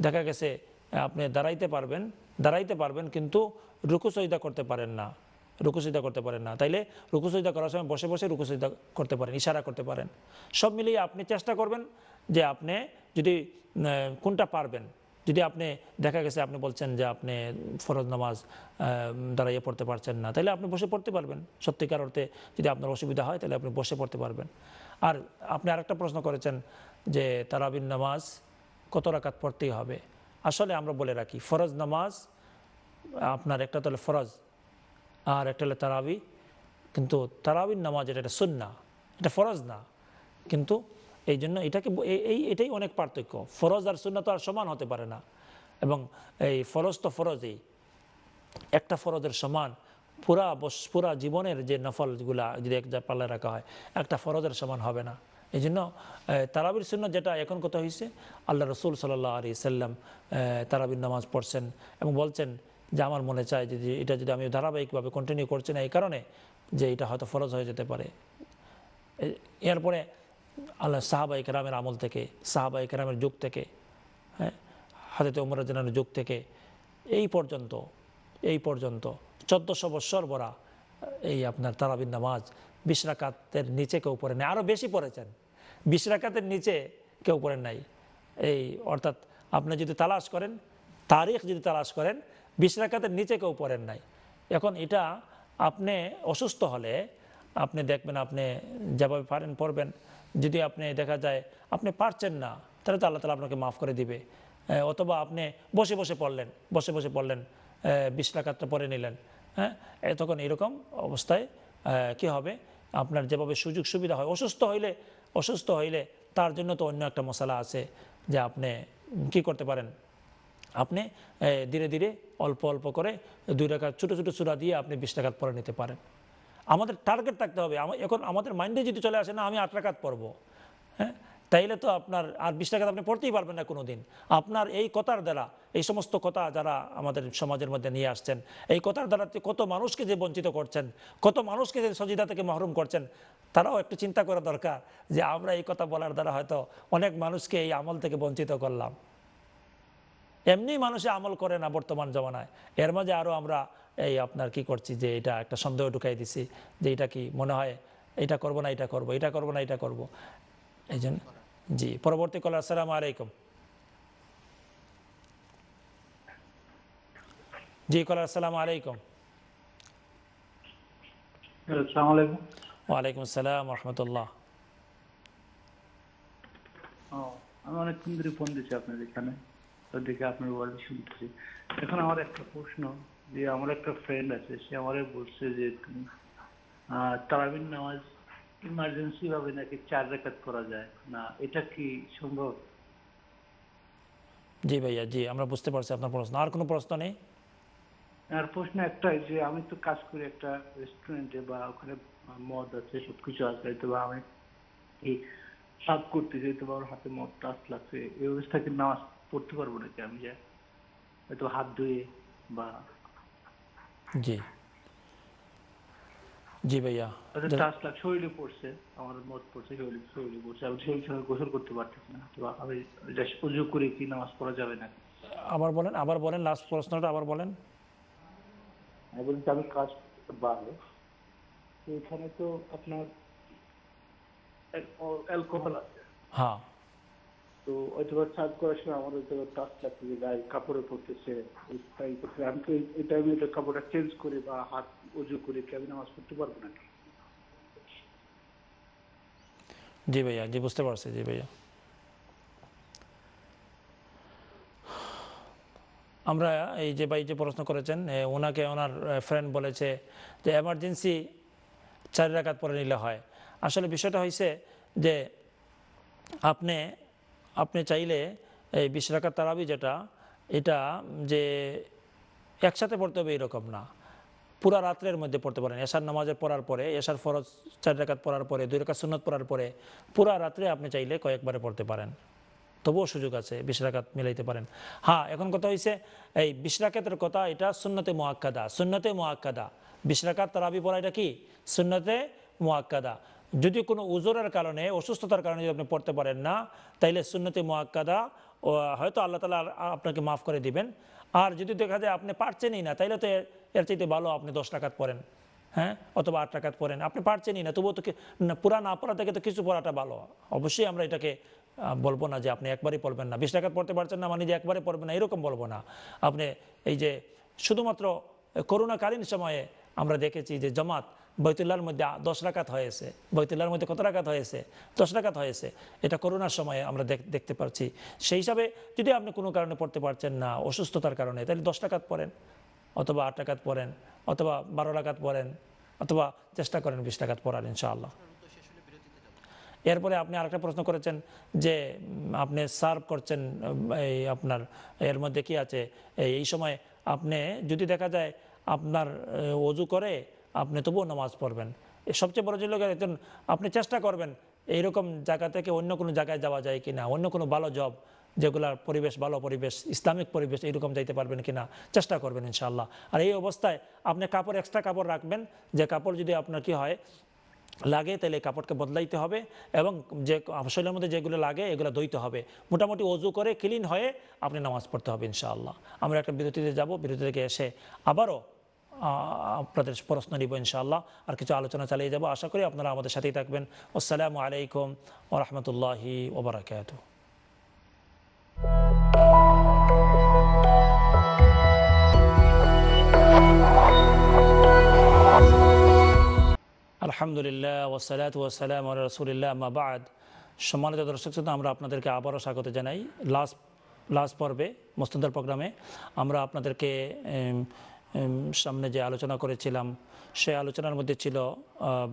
দেখা গেছে আপনি দাঁড়াইতে পারবেন দাঁড়াইতে পারবেন কিন্তু রুকুসইদা করতে পারেন না রুকুসইদা করতে পারেন না তাইলে রুকুসইদা করার সময় বসে বসে রুকুসইদা করতে পারেন ইশারা করতে পারেন সব মিলিয়ে আপনি চেষ্টা করবেন যে আপনি যদি কোনটা পারবেন যদি আপনি দেখা গেছে আপনি বলছেন যে আপনি ফরজ নামাজ দাঁড়াইয়ে পড়তে পারছেন না তাহলে আপনি বসে পড়তে পারবেন সত্যিকার অর্থে যদি আপনার অসুবিধা হয় তাহলে আপনি বসে পড়তে পারবেন আর আপনি আরেকটা প্রশ্ন করেছেন যে তারাবিন নামাজ কত রাকাত পড়তেই হবে আসলে আমরা বলে রাখি ফরজ নামাজ আপনার একটা তাহলে ফরজ আর একটা হলে তারাবি কিন্তু তারাবির নামাজ এটা এটা সুন্না এটা ফরজ না কিন্তু এই জন্য এটাকে এই এটাই অনেক পার্থক্য ফরজ আর সুন্না তো আর সমান হতে পারে না এবং এই ফরজ তো ফরজই একটা ফরজের সমান পুরা বস পুরা জীবনের যে নফলগুলা যদি এক যা পাল্লা রাখা হয় একটা ফরজের সমান হবে না এই জন্য তারাবির শূন্য যেটা এখন কথা হয়েছে আল্লাহ রসুল সাল্লাহ আলি সাল্লাম তারাবির নামাজ পড়ছেন এবং বলছেন যে আমার মনে চায় যে এটা যদি আমি ধারাবাহিকভাবে কন্টিনিউ করছি না এই কারণে যে এটা হয়তো ফরজ হয়ে যেতে পারে এরপরে আল্লাহ সাহাবা ইকরামের আমল থেকে সাহাবা ইকরামের যুগ থেকে হ্যাঁ হাতে উমর জানানোর যুগ থেকে এই পর্যন্ত এই পর্যন্ত চোদ্দোশো বৎসর বরা এই আপনার তারাবিন নামাজ বিশ্রাকাতের নিচে কেউ পড়েন আরও বেশি পড়েছেন বিশ্রাকাতের নিচে কেউ পড়েন নাই এই অর্থাৎ আপনি যদি তালাশ করেন তারিখ যদি তালাশ করেন বিশ নিচে কেউ পড়েন নাই এখন এটা আপনি অসুস্থ হলে আপনি দেখবেন আপনি যেভাবে পারেন পড়বেন যদি আপনি দেখা যায় আপনি পারছেন না তাহলে তো আল্লাহ তালা আপনাকে মাফ করে দিবে অথবা আপনি বসে বসে পড়লেন বসে বসে পড়লেন বিশ পরে নিলেন হ্যাঁ তখন এরকম অবস্থায় কি হবে আপনার যেভাবে সুযোগ সুবিধা হয় অসুস্থ হইলে অসুস্থ হইলে তার জন্য তো অন্য একটা মশলা আছে যে আপনি কি করতে পারেন আপনি ধীরে ধীরে অল্প অল্প করে দুই টাকার ছোটো ছোটো চূড়া দিয়ে আপনি বিশ টাকাত পরে নিতে পারেন আমাদের টার্গেট থাকতে হবে এখন আমাদের মাইন্ডে যদি চলে আসে না আমি আট টাকাত পড়বো হ্যাঁ তাইলে তো আপনার আর বিশ টাকা আপনি পড়তেই পারবেন না কোনো দিন আপনার এই কথার দ্বারা এই সমস্ত কথা যারা আমাদের সমাজের মধ্যে নিয়ে আসছেন এই কথার দ্বারা কত মানুষকে যে বঞ্চিত করছেন কত মানুষকে যে সজিদা থেকে মাহরুম করছেন তারাও একটু চিন্তা করা দরকার যে আমরা এই কথা বলার দ্বারা হয়তো অনেক মানুষকে এই আমল থেকে বঞ্চিত করলাম এমনি মানুষে আমল করে না বর্তমান জমানায় এর মাঝে আরও আমরা এই আপনার কি করছি যে এটা একটা সন্দেহ ঢুকাই দিছি যে এটা কি মনে হয় এটা করব না এটা করব এটা করব না এটা করব এই জন্য জি পরবর্তী কলার সালাম আলাইকুম জি কলার সালাম আলাইকুম ওয়ালাইকুম আসসালাম রহমতুল্লাহ আমি অনেক ধরে ফোন দিচ্ছি আপনার এখানে ওদিকে আপনার ওয়ার্ড শুনতেছি এখন আমার একটা প্রশ্ন যে আমার একটা ফ্রেন্ড আছে সে আমারে বলছে যে তুমি তারাবিন নামাজ ইমার্জেন্সি ভাবে নাকি চার রেখাত করা যায় না এটা কি সম্ভব জি ভাইয়া জি আমরা বুঝতে পারছি আপনার প্রশ্ন আর কোনো প্রশ্ন নেই আর প্রশ্ন একটাই যে আমি তো কাজ করি একটা রেস্টুরেন্টে বা ওখানে মদ আছে সবকিছু আছে তো আমি সাফ করতে যেতে বা ওর হাতে মদ টাচ লাগছে এই অবস্থা কি নামাজ পড়তে পারবো নাকি আমি যে হয়তো হাত ধুয়ে বা জি জি ভাইয়া পড়ছে আমার মত পড়ছে পড়ছে আমি সেই গোসল করতে পারতেছি না তো আমি উজু করে কি নামাজ পড়া যাবে না আবার বলেন আবার বলেন লাস্ট প্রশ্নটা আবার বলেন আমি হ্যাঁ, বলি আমি কাজ বাড়লো এখানে তো আপনার অ্যালকোহল আছে হ্যাঁ তো অথবা সার্চ করার সময় আমার হয়তো টাচ লাগছে যে গায়ে কাপড়ে পড়তেছে তাই করতে আমি তো এই টাইমে এটা কাপড়টা চেঞ্জ করে বা হাত উজু করে কি আমি নামাজ পড়তে পারবো নাকি জি ভাইয়া জি বুঝতে পারছি জি ভাইয়া আমরা এই যে ভাই যে প্রশ্ন করেছেন ওনাকে ওনার ফ্রেন্ড বলেছে যে এমার্জেন্সি চারি রাখাত পরে নিলে হয় আসলে বিষয়টা হয়েছে যে আপনি আপনি চাইলে এই বিশ রাকাত তারাবি যেটা এটা যে একসাথে পড়তে হবে এরকম না পুরা রাত্রের মধ্যে পড়তে পারেন এশার নামাজের পড়ার পরে এশার ফরজ চার রেখাত পড়ার পরে দুই রেখা সুন্নত পড়ার পরে পুরা রাত্রে আপনি চাইলে কয়েকবারে পড়তে পারেন তবুও সুযোগ আছে বিশ মিলাইতে পারেন হ্যাঁ এখন কথা হয়েছে এই বিশ কথা এটা সুন্নতে মোয়াক্কাদা সুন্নতে মোয়াক্কাদা বিশ তারাবি পড়া এটা কি সুন্নতে মোয়াক্কাদা যদি কোনো উজোরের কারণে অসুস্থতার কারণে যদি আপনি পড়তে পারেন না তাইলে সুন্নতি মোয়াক্কাদা হয়তো আল্লাহ তালা আপনাকে মাফ করে দিবেন আর যদি দেখা যায় আপনি পারছেনই না তাইলে তো এর চাইতে ভালো আপনি দশ টাকাত পড়েন হ্যাঁ অথবা আট টাকাত পড়েন আপনি পারছেনই না তবুও তো পুরা না পড়া থেকে তো কিছু পড়াটা ভালো অবশ্যই আমরা এটাকে বলবো না যে আপনি একবারই পড়বেন না বিশ টাকাত পড়তে পারছেন না মানে যে একবারে পড়বেন না এরকম বলবো না আপনি এই যে শুধুমাত্র করোনাকালীন সময়ে আমরা দেখেছি যে জমাত বৈতুল্লার মধ্যে দশ রাকাত হয়েছে বৈতুল্লার মধ্যে কত রাকাত হয়েছে দশ রাকাত হয়েছে এটা করোনার সময়ে আমরা দেখতে পাচ্ছি সেই হিসাবে যদি আপনি কোনো কারণে পড়তে পারছেন না অসুস্থতার কারণে তাহলে দশ টাকাত পড়েন অথবা আট টাকাত পড়েন অথবা বারো টাকাত পড়েন অথবা চেষ্টা করেন বিশ টাকাত পড়ার ইনশাআল্লাহ এরপরে আপনি আরেকটা প্রশ্ন করেছেন যে আপনি সার্ভ করছেন এই আপনার এর মধ্যে কি আছে এই সময় আপনি যদি দেখা যায় আপনার অজু করে আপনি তবুও নামাজ পড়বেন সবচেয়ে বড় যে লোকের একজন আপনি চেষ্টা করবেন এইরকম জায়গা থেকে অন্য কোনো জায়গায় যাওয়া যায় কি না অন্য কোনো ভালো জব যেগুলার পরিবেশ ভালো পরিবেশ ইসলামিক পরিবেশ এইরকম যাইতে পারবেন কি না চেষ্টা করবেন ইনশাল্লাহ আর এই অবস্থায় আপনি কাপড় এক্সট্রা কাপড় রাখবেন যে কাপড় যদি আপনার কি হয় লাগে তাহলে কাপড়কে বদলাইতে হবে এবং যে শরীরের মধ্যে যেগুলো লাগে এগুলো দইতে হবে মোটামুটি অজু করে ক্লিন হয়ে আপনি নামাজ পড়তে হবে ইনশাআল্লাহ আমরা একটা বিরতিতে যাব বিরতি থেকে এসে আবারও আপনাদের প্রশ্ন নিব ইনশাআল্লাহ আর কিছু আলোচনা চালিয়ে যাবো আশা করি আপনারা আমাদের সাথেই থাকবেন আসসালামু আলাইকুম ও রহমতুল্লাহি ওবরাকাত আলহামদুলিল্লাহ ওসালাত ওসালাম রসুলিল্লাহ মাবাদ সম্মানিত দর্শক শ্রোতা আমরা আপনাদেরকে আবারও স্বাগত জানাই লাস্ট লাস্ট পর্বে মোস্তদার প্রোগ্রামে আমরা আপনাদেরকে সামনে যে আলোচনা করেছিলাম সে আলোচনার মধ্যে ছিল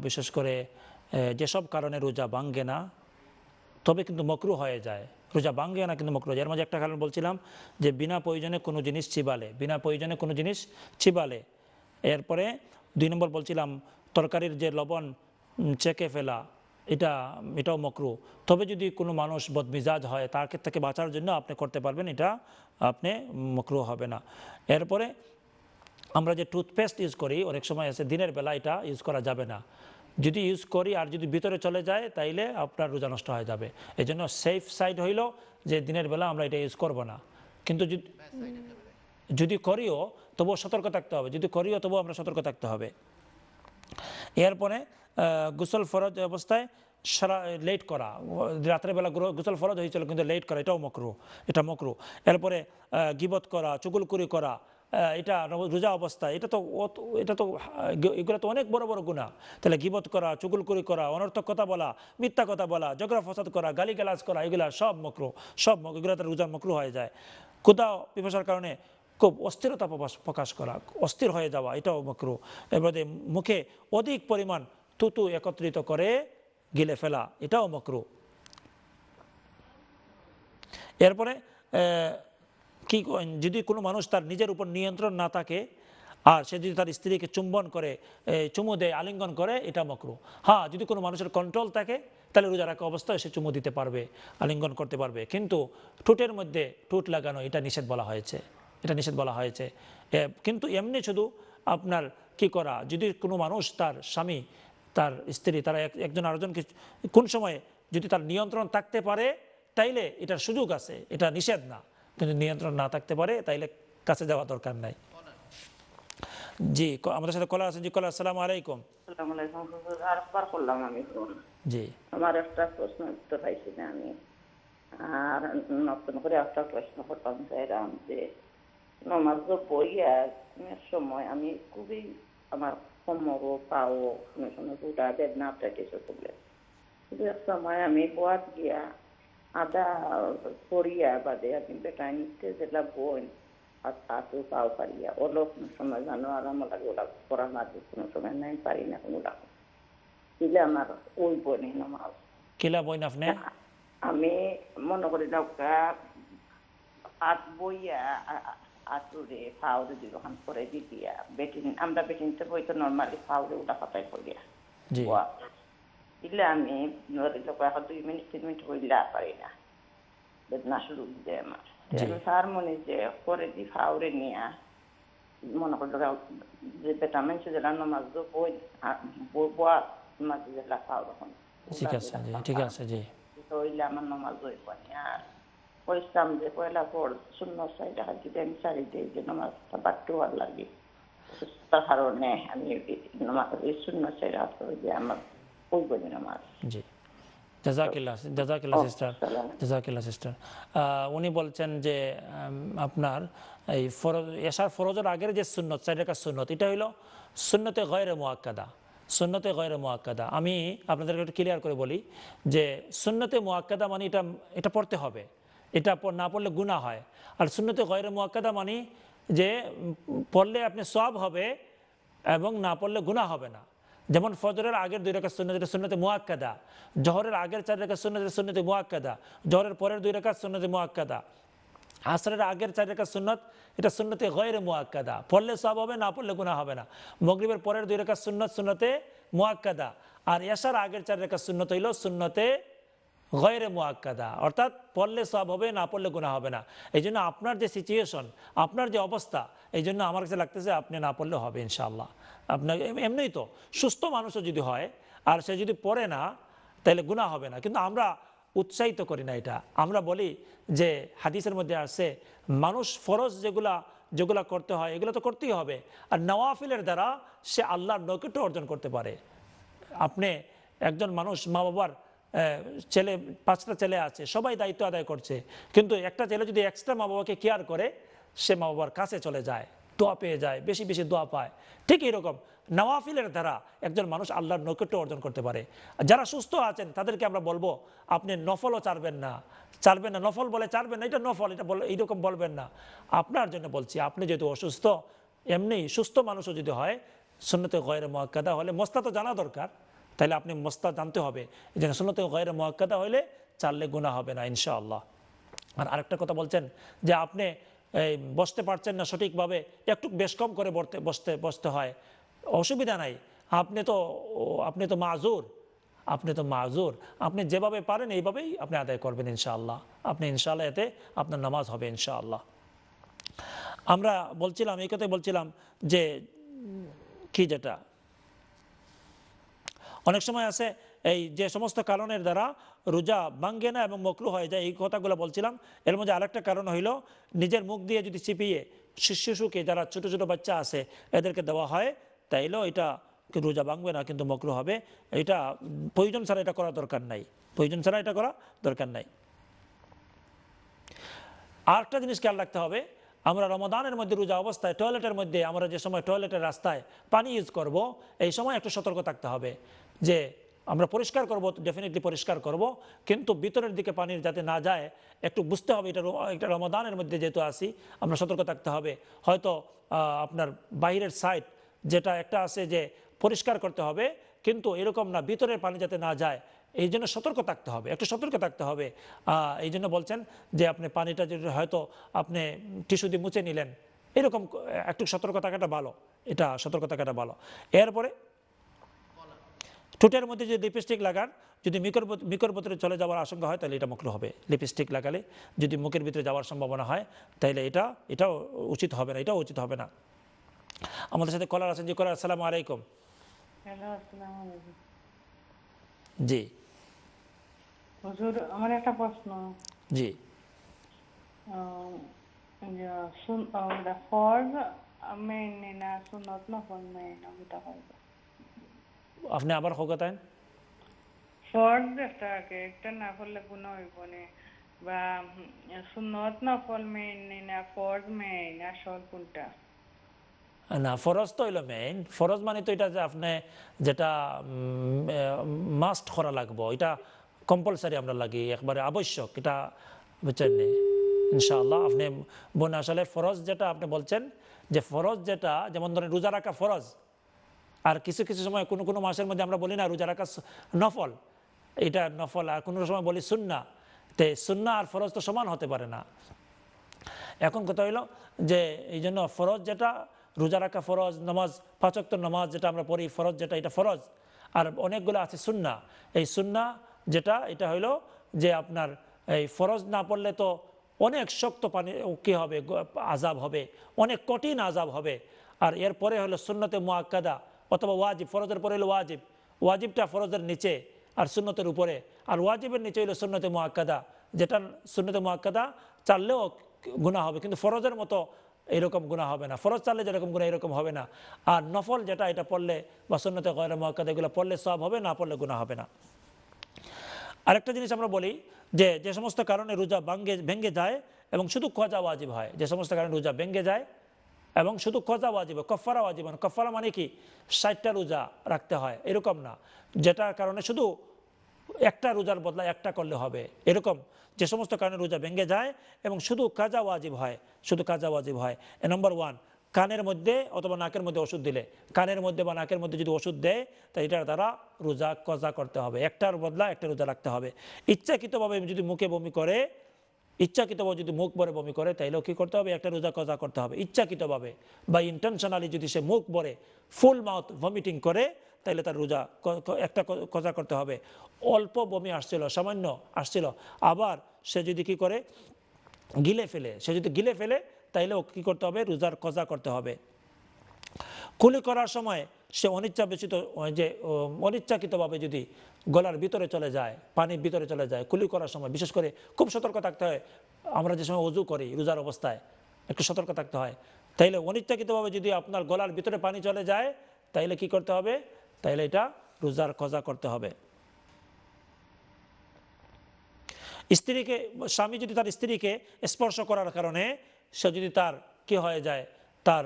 বিশেষ করে যেসব কারণে রোজা ভাঙ্গে না তবে কিন্তু মকরু হয়ে যায় রোজা ভাঙ্গে না কিন্তু মকরু এর মাঝে একটা কারণ বলছিলাম যে বিনা প্রয়োজনে কোনো জিনিস চিবালে বিনা প্রয়োজনে কোনো জিনিস চিবালে এরপরে দুই নম্বর বলছিলাম তরকারির যে লবণ চেকে ফেলা এটা এটাও মকরু তবে যদি কোনো মানুষ বদমিজাজ হয় তাকে থেকে বাঁচার জন্য আপনি করতে পারবেন এটা আপনি মকরু হবে না এরপরে আমরা যে টুথপেস্ট ইউজ করি অনেক সময় আছে দিনের বেলা এটা ইউজ করা যাবে না যদি ইউজ করি আর যদি ভিতরে চলে যায় তাইলে আপনার রোজা নষ্ট হয়ে যাবে এই জন্য সেফ সাইড হইল যে দিনের বেলা আমরা এটা ইউজ করব না কিন্তু যদি করিও তবুও সতর্ক থাকতে হবে যদি করিও তবুও আমরা সতর্ক থাকতে হবে এরপরে গুসল ফরজ অবস্থায় সারা লেট করা রাত্রেবেলা বেলা গুসল ফরজ হয়েছিল কিন্তু লেট করা এটাও মকরু এটা মকরু এরপরে গিবত করা চুগুলকুরি করা এটা রোজা অবস্থায় এটা তো এটা তো এগুলো তো অনেক বড় বড় গুণা তাহলে গিবত করা চুগুলকুরি করা অনর্থক কথা বলা মিথ্যা কথা বলা জগরা ফসাদ করা গালিগালাজ করা এগুলা সব মকরু সব এগুলো তার রোজা মকরু হয়ে যায় কোথাও পিপাসার কারণে খুব অস্থিরতা প্রকাশ প্রকাশ করা অস্থির হয়ে যাওয়া এটাও মকরু এবারে মুখে অধিক পরিমাণ থুতু একত্রিত করে গিলে ফেলা এটাও মকরু এরপরে কি যদি কোনো মানুষ তার নিজের উপর নিয়ন্ত্রণ না থাকে আর সে যদি তার স্ত্রীকে চুম্বন করে চুমু দেয় আলিঙ্গন করে এটা মকরু হ্যাঁ যদি কোনো মানুষের কন্ট্রোল থাকে তাহলে রোজা রাখা অবস্থায় সে চুমু দিতে পারবে আলিঙ্গন করতে পারবে কিন্তু ঠোঁটের মধ্যে ঠোঁট লাগানো এটা নিষেধ বলা হয়েছে এটা নিষেধ বলা হয়েছে কিন্তু এমনি শুধু আপনার কি করা যদি কোনো মানুষ তার স্বামী তার স্ত্রী তারা একজন আরেকজনকে কোন সময়ে যদি তার নিয়ন্ত্রণ থাকতে পারে তাইলে এটার সুযোগ আছে এটা নিষেধ না যদি নিয়ন্ত্রণ না থাকতে পারে তাইলে কাছে যাওয়া দরকার নাই জি আমাদের সাথে কলার আছে জি কলার আসসালামু আলাইকুম আর করলাম আমি জি আমার একটা প্রশ্ন উত্তর পাইছি না আমি আর নতুন করে একটা প্রশ্ন করতাম চাইলাম যে নমাজ বইয়ের সময় আমি খুবই আমার কোমরও পাও শুনে শুনে গোটা বেদনা আপনার কিছু করলে কিন্তু এক সময় আমি বোয়াত গিয়া Ada Korea, but they have been between states that are going at Tatu South Korea. All of Samazano Aramala Korana, Susan, and Parina Mula. Ilamar, all born in a mouse. Kila boy of Ned? আমি মনে করি নৌকা আট বইয়া আতুরে ফাউরে দুই রকম করে দি দিয়া বেটিং আমরা বেটিংতে বই তো নর্মালি ফাউরে ওটা পাতায় করিয়া ইলামে নদীটা দুই মিনিট তিন মিনিট হইলা পারি না বেদনা শুরু দিয়ে আমার স্যার মনে যে করে দি ফাউরে নিয়া মনে করলো যে বেটা মানুষ যেটা নমাজ বই বোয়া মাঝ যেটা ফাউর হন ঠিক আছে জি ঠিক আছে জি তো আমার নমাজ হইব আর পরিশ্রম যে পয়লা পর শূন্য সাইড হাজি ব্যাংক সারি দিয়ে যে নমাজটা বাড়তে ভালো লাগে তার কারণে আমি শূন্য সাইড হাত যে আমার উনি বলছেন যে আপনার এই ফরজের আগের যে সুন্নত সুন্নত এটা সুন্নতে মোয়াক্কাদা সুন্নতে মোয়াক্কাদা আমি আপনাদেরকে একটু ক্লিয়ার করে বলি যে সুন্নতে মোয়াক্কাদা মানে এটা এটা পড়তে হবে এটা না পড়লে গুণা হয় আর সুন্নতে গয়ের মোয়াক্কাদা মানে যে পড়লে আপনি সব হবে এবং না পড়লে গুণা হবে না যেমন ফজরের আগের দুই রেখা শূন্য যেটা শূন্যতে মোয়াক্কাদা জহরের আগের চার রেখা শূন্য যেটা শূন্যতে মোয়াক্কাদা জহরের পরের দুই রেখা শূন্যতে মোয়াক্কাদা আসরের আগের চার রেখা সুন্নত এটা শূন্যতে গয়ের মোয়াক্কাদা পড়লে সব হবে না পড়লে গুণা হবে না মগরীবের পরের দুই রেখা শূন্যত শূন্যতে মোয়াক্কাদা আর এসার আগের চার রেখা শূন্যত হইল শূন্যতে গয়ের মোয়াক্কাদা অর্থাৎ পড়লে সব হবে না পড়লে গুণা হবে না এই জন্য আপনার যে সিচুয়েশন আপনার যে অবস্থা এই জন্য আমার কাছে লাগতেছে আপনি না পড়লে হবে ইনশাআল্লাহ আপনার এমনিই তো সুস্থ মানুষও যদি হয় আর সে যদি পড়ে না তাহলে গুণা হবে না কিন্তু আমরা উৎসাহিত করি না এটা আমরা বলি যে হাদিসের মধ্যে আছে মানুষ ফরজ যেগুলা যেগুলো করতে হয় এগুলো তো করতেই হবে আর নওয়াফিলের দ্বারা সে আল্লাহর নৈকট্য অর্জন করতে পারে আপনি একজন মানুষ মা বাবার ছেলে পাঁচটা ছেলে আছে সবাই দায়িত্ব আদায় করছে কিন্তু একটা ছেলে যদি এক্সট্রা মা বাবাকে কেয়ার করে সে মা বাবার কাছে চলে যায় দোয়া পেয়ে যায় বেশি বেশি দোয়া পায় ঠিক এরকম নওয়াফিলের দ্বারা একজন মানুষ আল্লাহর নৈকট্য অর্জন করতে পারে যারা সুস্থ আছেন তাদেরকে আমরা বলবো আপনি নফলও চারবেন না চারবেন না নফল বলে চারবেন না এটা নফল এটা বল এইরকম বলবেন না আপনার জন্য বলছি আপনি যেহেতু অসুস্থ এমনি সুস্থ মানুষও যদি হয় শূন্যতে গয়ের মহাক্কাদা হলে মস্তা তো জানা দরকার তাহলে আপনি মস্তা জানতে হবে যে শূন্যতে গয়ের মহাক্কাদা হলে চাললে গুণা হবে না ইনশাআল্লাহ আর আরেকটা কথা বলছেন যে আপনি এই বসতে পারছেন না সঠিকভাবে একটু বেশ কম করে বসতে বসতে বসতে হয় অসুবিধা নাই আপনি তো আপনি তো মাজুর আপনি তো মাজুর আপনি যেভাবে পারেন এইভাবেই আপনি আদায় করবেন ইনশাআল্লাহ আপনি ইনশাআল্লাহ এতে আপনার নামাজ হবে ইনশাআল্লাহ আমরা বলছিলাম এই কথাই বলছিলাম যে কি যেটা অনেক সময় আছে এই যে সমস্ত কারণের দ্বারা রোজা ভাঙ্গে না এবং মকরু হয়ে যায় এই কথাগুলো বলছিলাম এর মধ্যে আরেকটা কারণ হইল নিজের মুখ দিয়ে যদি চিপিয়ে শিশুকে যারা ছোট ছোট বাচ্চা আছে এদেরকে দেওয়া হয় তাইলেও এটা রোজা ভাঙবে না কিন্তু মকরু হবে এটা প্রয়োজন ছাড়া এটা করা দরকার নাই প্রয়োজন ছাড়া এটা করা দরকার নাই আরেকটা জিনিস খেয়াল রাখতে হবে আমরা রমদানের মধ্যে রোজা অবস্থায় টয়লেটের মধ্যে আমরা যে সময় টয়লেটের রাস্তায় পানি ইউজ করব এই সময় একটু সতর্ক থাকতে হবে যে আমরা পরিষ্কার করব ডেফিনেটলি পরিষ্কার করব কিন্তু ভিতরের দিকে পানির যাতে না যায় একটু বুঝতে হবে এটা একটা রমাদানের মধ্যে যেহেতু আসি আমরা সতর্ক থাকতে হবে হয়তো আপনার বাইরের সাইড যেটা একটা আছে যে পরিষ্কার করতে হবে কিন্তু এরকম না ভিতরের পানি যাতে না যায় এই জন্য সতর্ক থাকতে হবে একটু সতর্ক থাকতে হবে এই জন্য বলছেন যে আপনি পানিটা যদি হয়তো আপনি টিস্যু দিয়ে মুছে নিলেন এরকম একটু সতর্ক থাকাটা ভালো এটা সতর্ক থাকাটা ভালো এরপরে ঠোঁটের মধ্যে যদি লিপস্টিক লাগান যদি মিকর মিকর পত্রে চলে যাওয়ার আশঙ্কা হয় তাহলে এটা মুখলো হবে লিপস্টিক লাগালে যদি মুখের ভিতরে যাওয়ার সম্ভাবনা হয় তাহলে এটা এটাও উচিত হবে না এটাও উচিত হবে না আমাদের সাথে কলার আছেন জি কলার আসসালামু আলাইকুম জি হুজুর আমার একটা প্রশ্ন জি সুন ফরজ না সুন্নত না ফরজ মেনে না হতে আপনি আবার হকাতেন ফরজ একটা না করলে না কোনটা না ফরজ তো মেইন ফরজ মানে তো এটা যে আপনি যেটা মাস্ট করা লাগবো এটা কম্পালসারি একবারে আবশ্যক এটা বুঝছেন ইনশাআল্লাহ আপনি বোন আসলে ফরজ যেটা আপনি বলছেন যে ফরজ যেটা যেমন ধরেন রোজা রাখা ফরজ আর কিছু কিছু সময় কোনো কোনো মাসের মধ্যে আমরা বলি না রোজা রাখা নফল এটা নফল আর কোনো সময় বলি সুন্না তে সুন্না আর ফরজ তো সমান হতে পারে না এখন কথা হইল যে এই জন্য ফরজ যেটা রোজা রাখা ফরজ নামাজ পাচক্ত নামাজ যেটা আমরা পড়ি ফরজ যেটা এটা ফরজ আর অনেকগুলো আছে সুন্না এই সুন্না যেটা এটা হইলো যে আপনার এই ফরজ না পড়লে তো অনেক শক্ত পানি কি হবে আজাব হবে অনেক কঠিন আজাব হবে আর এরপরে হলো সুন্নতে মোয়াক্কাদা অথবা ওয়াজিব ফরজের পরে হলো ওয়াজিব ওয়াজিবটা ফরজের নিচে আর সুন্নতের উপরে আর ওয়াজিবের নিচে হইলো সুন্নতে মোয়াক্কাদা যেটা সুন্নতে মোয়াক্কাদা চাললেও গুণা হবে কিন্তু ফরজের মতো এরকম গুণা হবে না ফরজ চাললে যেরকম গুণা এরকম হবে না আর নফল যেটা এটা পড়লে বা সুন্নতে গয়রা মোয়াক্কাদা এগুলো পড়লে সব হবে না পড়লে গুণা হবে না আরেকটা জিনিস আমরা বলি যে যে সমস্ত কারণে রোজা ভাঙ্গে ভেঙ্গে যায় এবং শুধু খোঁজা ওয়াজিব হয় যে সমস্ত কারণে রোজা ভেঙ্গে যায় এবং শুধু কজা ওয়াজিব কফারা ওয়াজিব মানে, কফারা মানে কি ষাটটা রোজা রাখতে হয় এরকম না যেটার কারণে শুধু একটা রোজার বদলা একটা করলে হবে এরকম যে সমস্ত কারণে রোজা ভেঙে যায় এবং শুধু কাজা ওয়াজিব হয় শুধু কাজা ওয়াজিব হয় এ নম্বর ওয়ান কানের মধ্যে অথবা নাকের মধ্যে ওষুধ দিলে কানের মধ্যে বা নাকের মধ্যে যদি ওষুধ দেয় তা এটার দ্বারা রোজা কজা করতে হবে একটার বদলা একটা রোজা রাখতে হবে ইচ্ছাকৃতভাবে যদি মুখে বমি করে ইচ্ছাকৃতভাবে যদি মুখ বরে বমি করে তাইলেও কি করতে হবে একটা রোজা কজা করতে হবে ইচ্ছাকৃতভাবে বা ইন্টেনশনালি যদি সে মুখ বরে ফুল মাউথ ভমিটিং করে তাইলে তার রোজা একটা কজা করতে হবে অল্প বমি আসছিল সামান্য আসছিল আবার সে যদি কি করে গিলে ফেলে সে যদি গিলে ফেলে তাইলেও কি করতে হবে রোজার কজা করতে হবে কুলি করার সময় সে অনিচ্ছা বেচিত যে অনিচ্ছাকৃতভাবে যদি গলার ভিতরে চলে যায় পানির ভিতরে চলে যায় কুলি করার সময় বিশেষ করে খুব সতর্ক থাকতে হয় আমরা যে সময় অজু করি রোজার অবস্থায় একটু সতর্ক থাকতে হয় তাইলে অনিচ্ছাকৃতভাবে যদি আপনার গলার ভিতরে পানি চলে যায় তাইলে কি করতে হবে তাইলে এটা রোজার কজা করতে হবে স্ত্রীকে স্বামী যদি তার স্ত্রীকে স্পর্শ করার কারণে সে যদি তার কি হয়ে যায় তার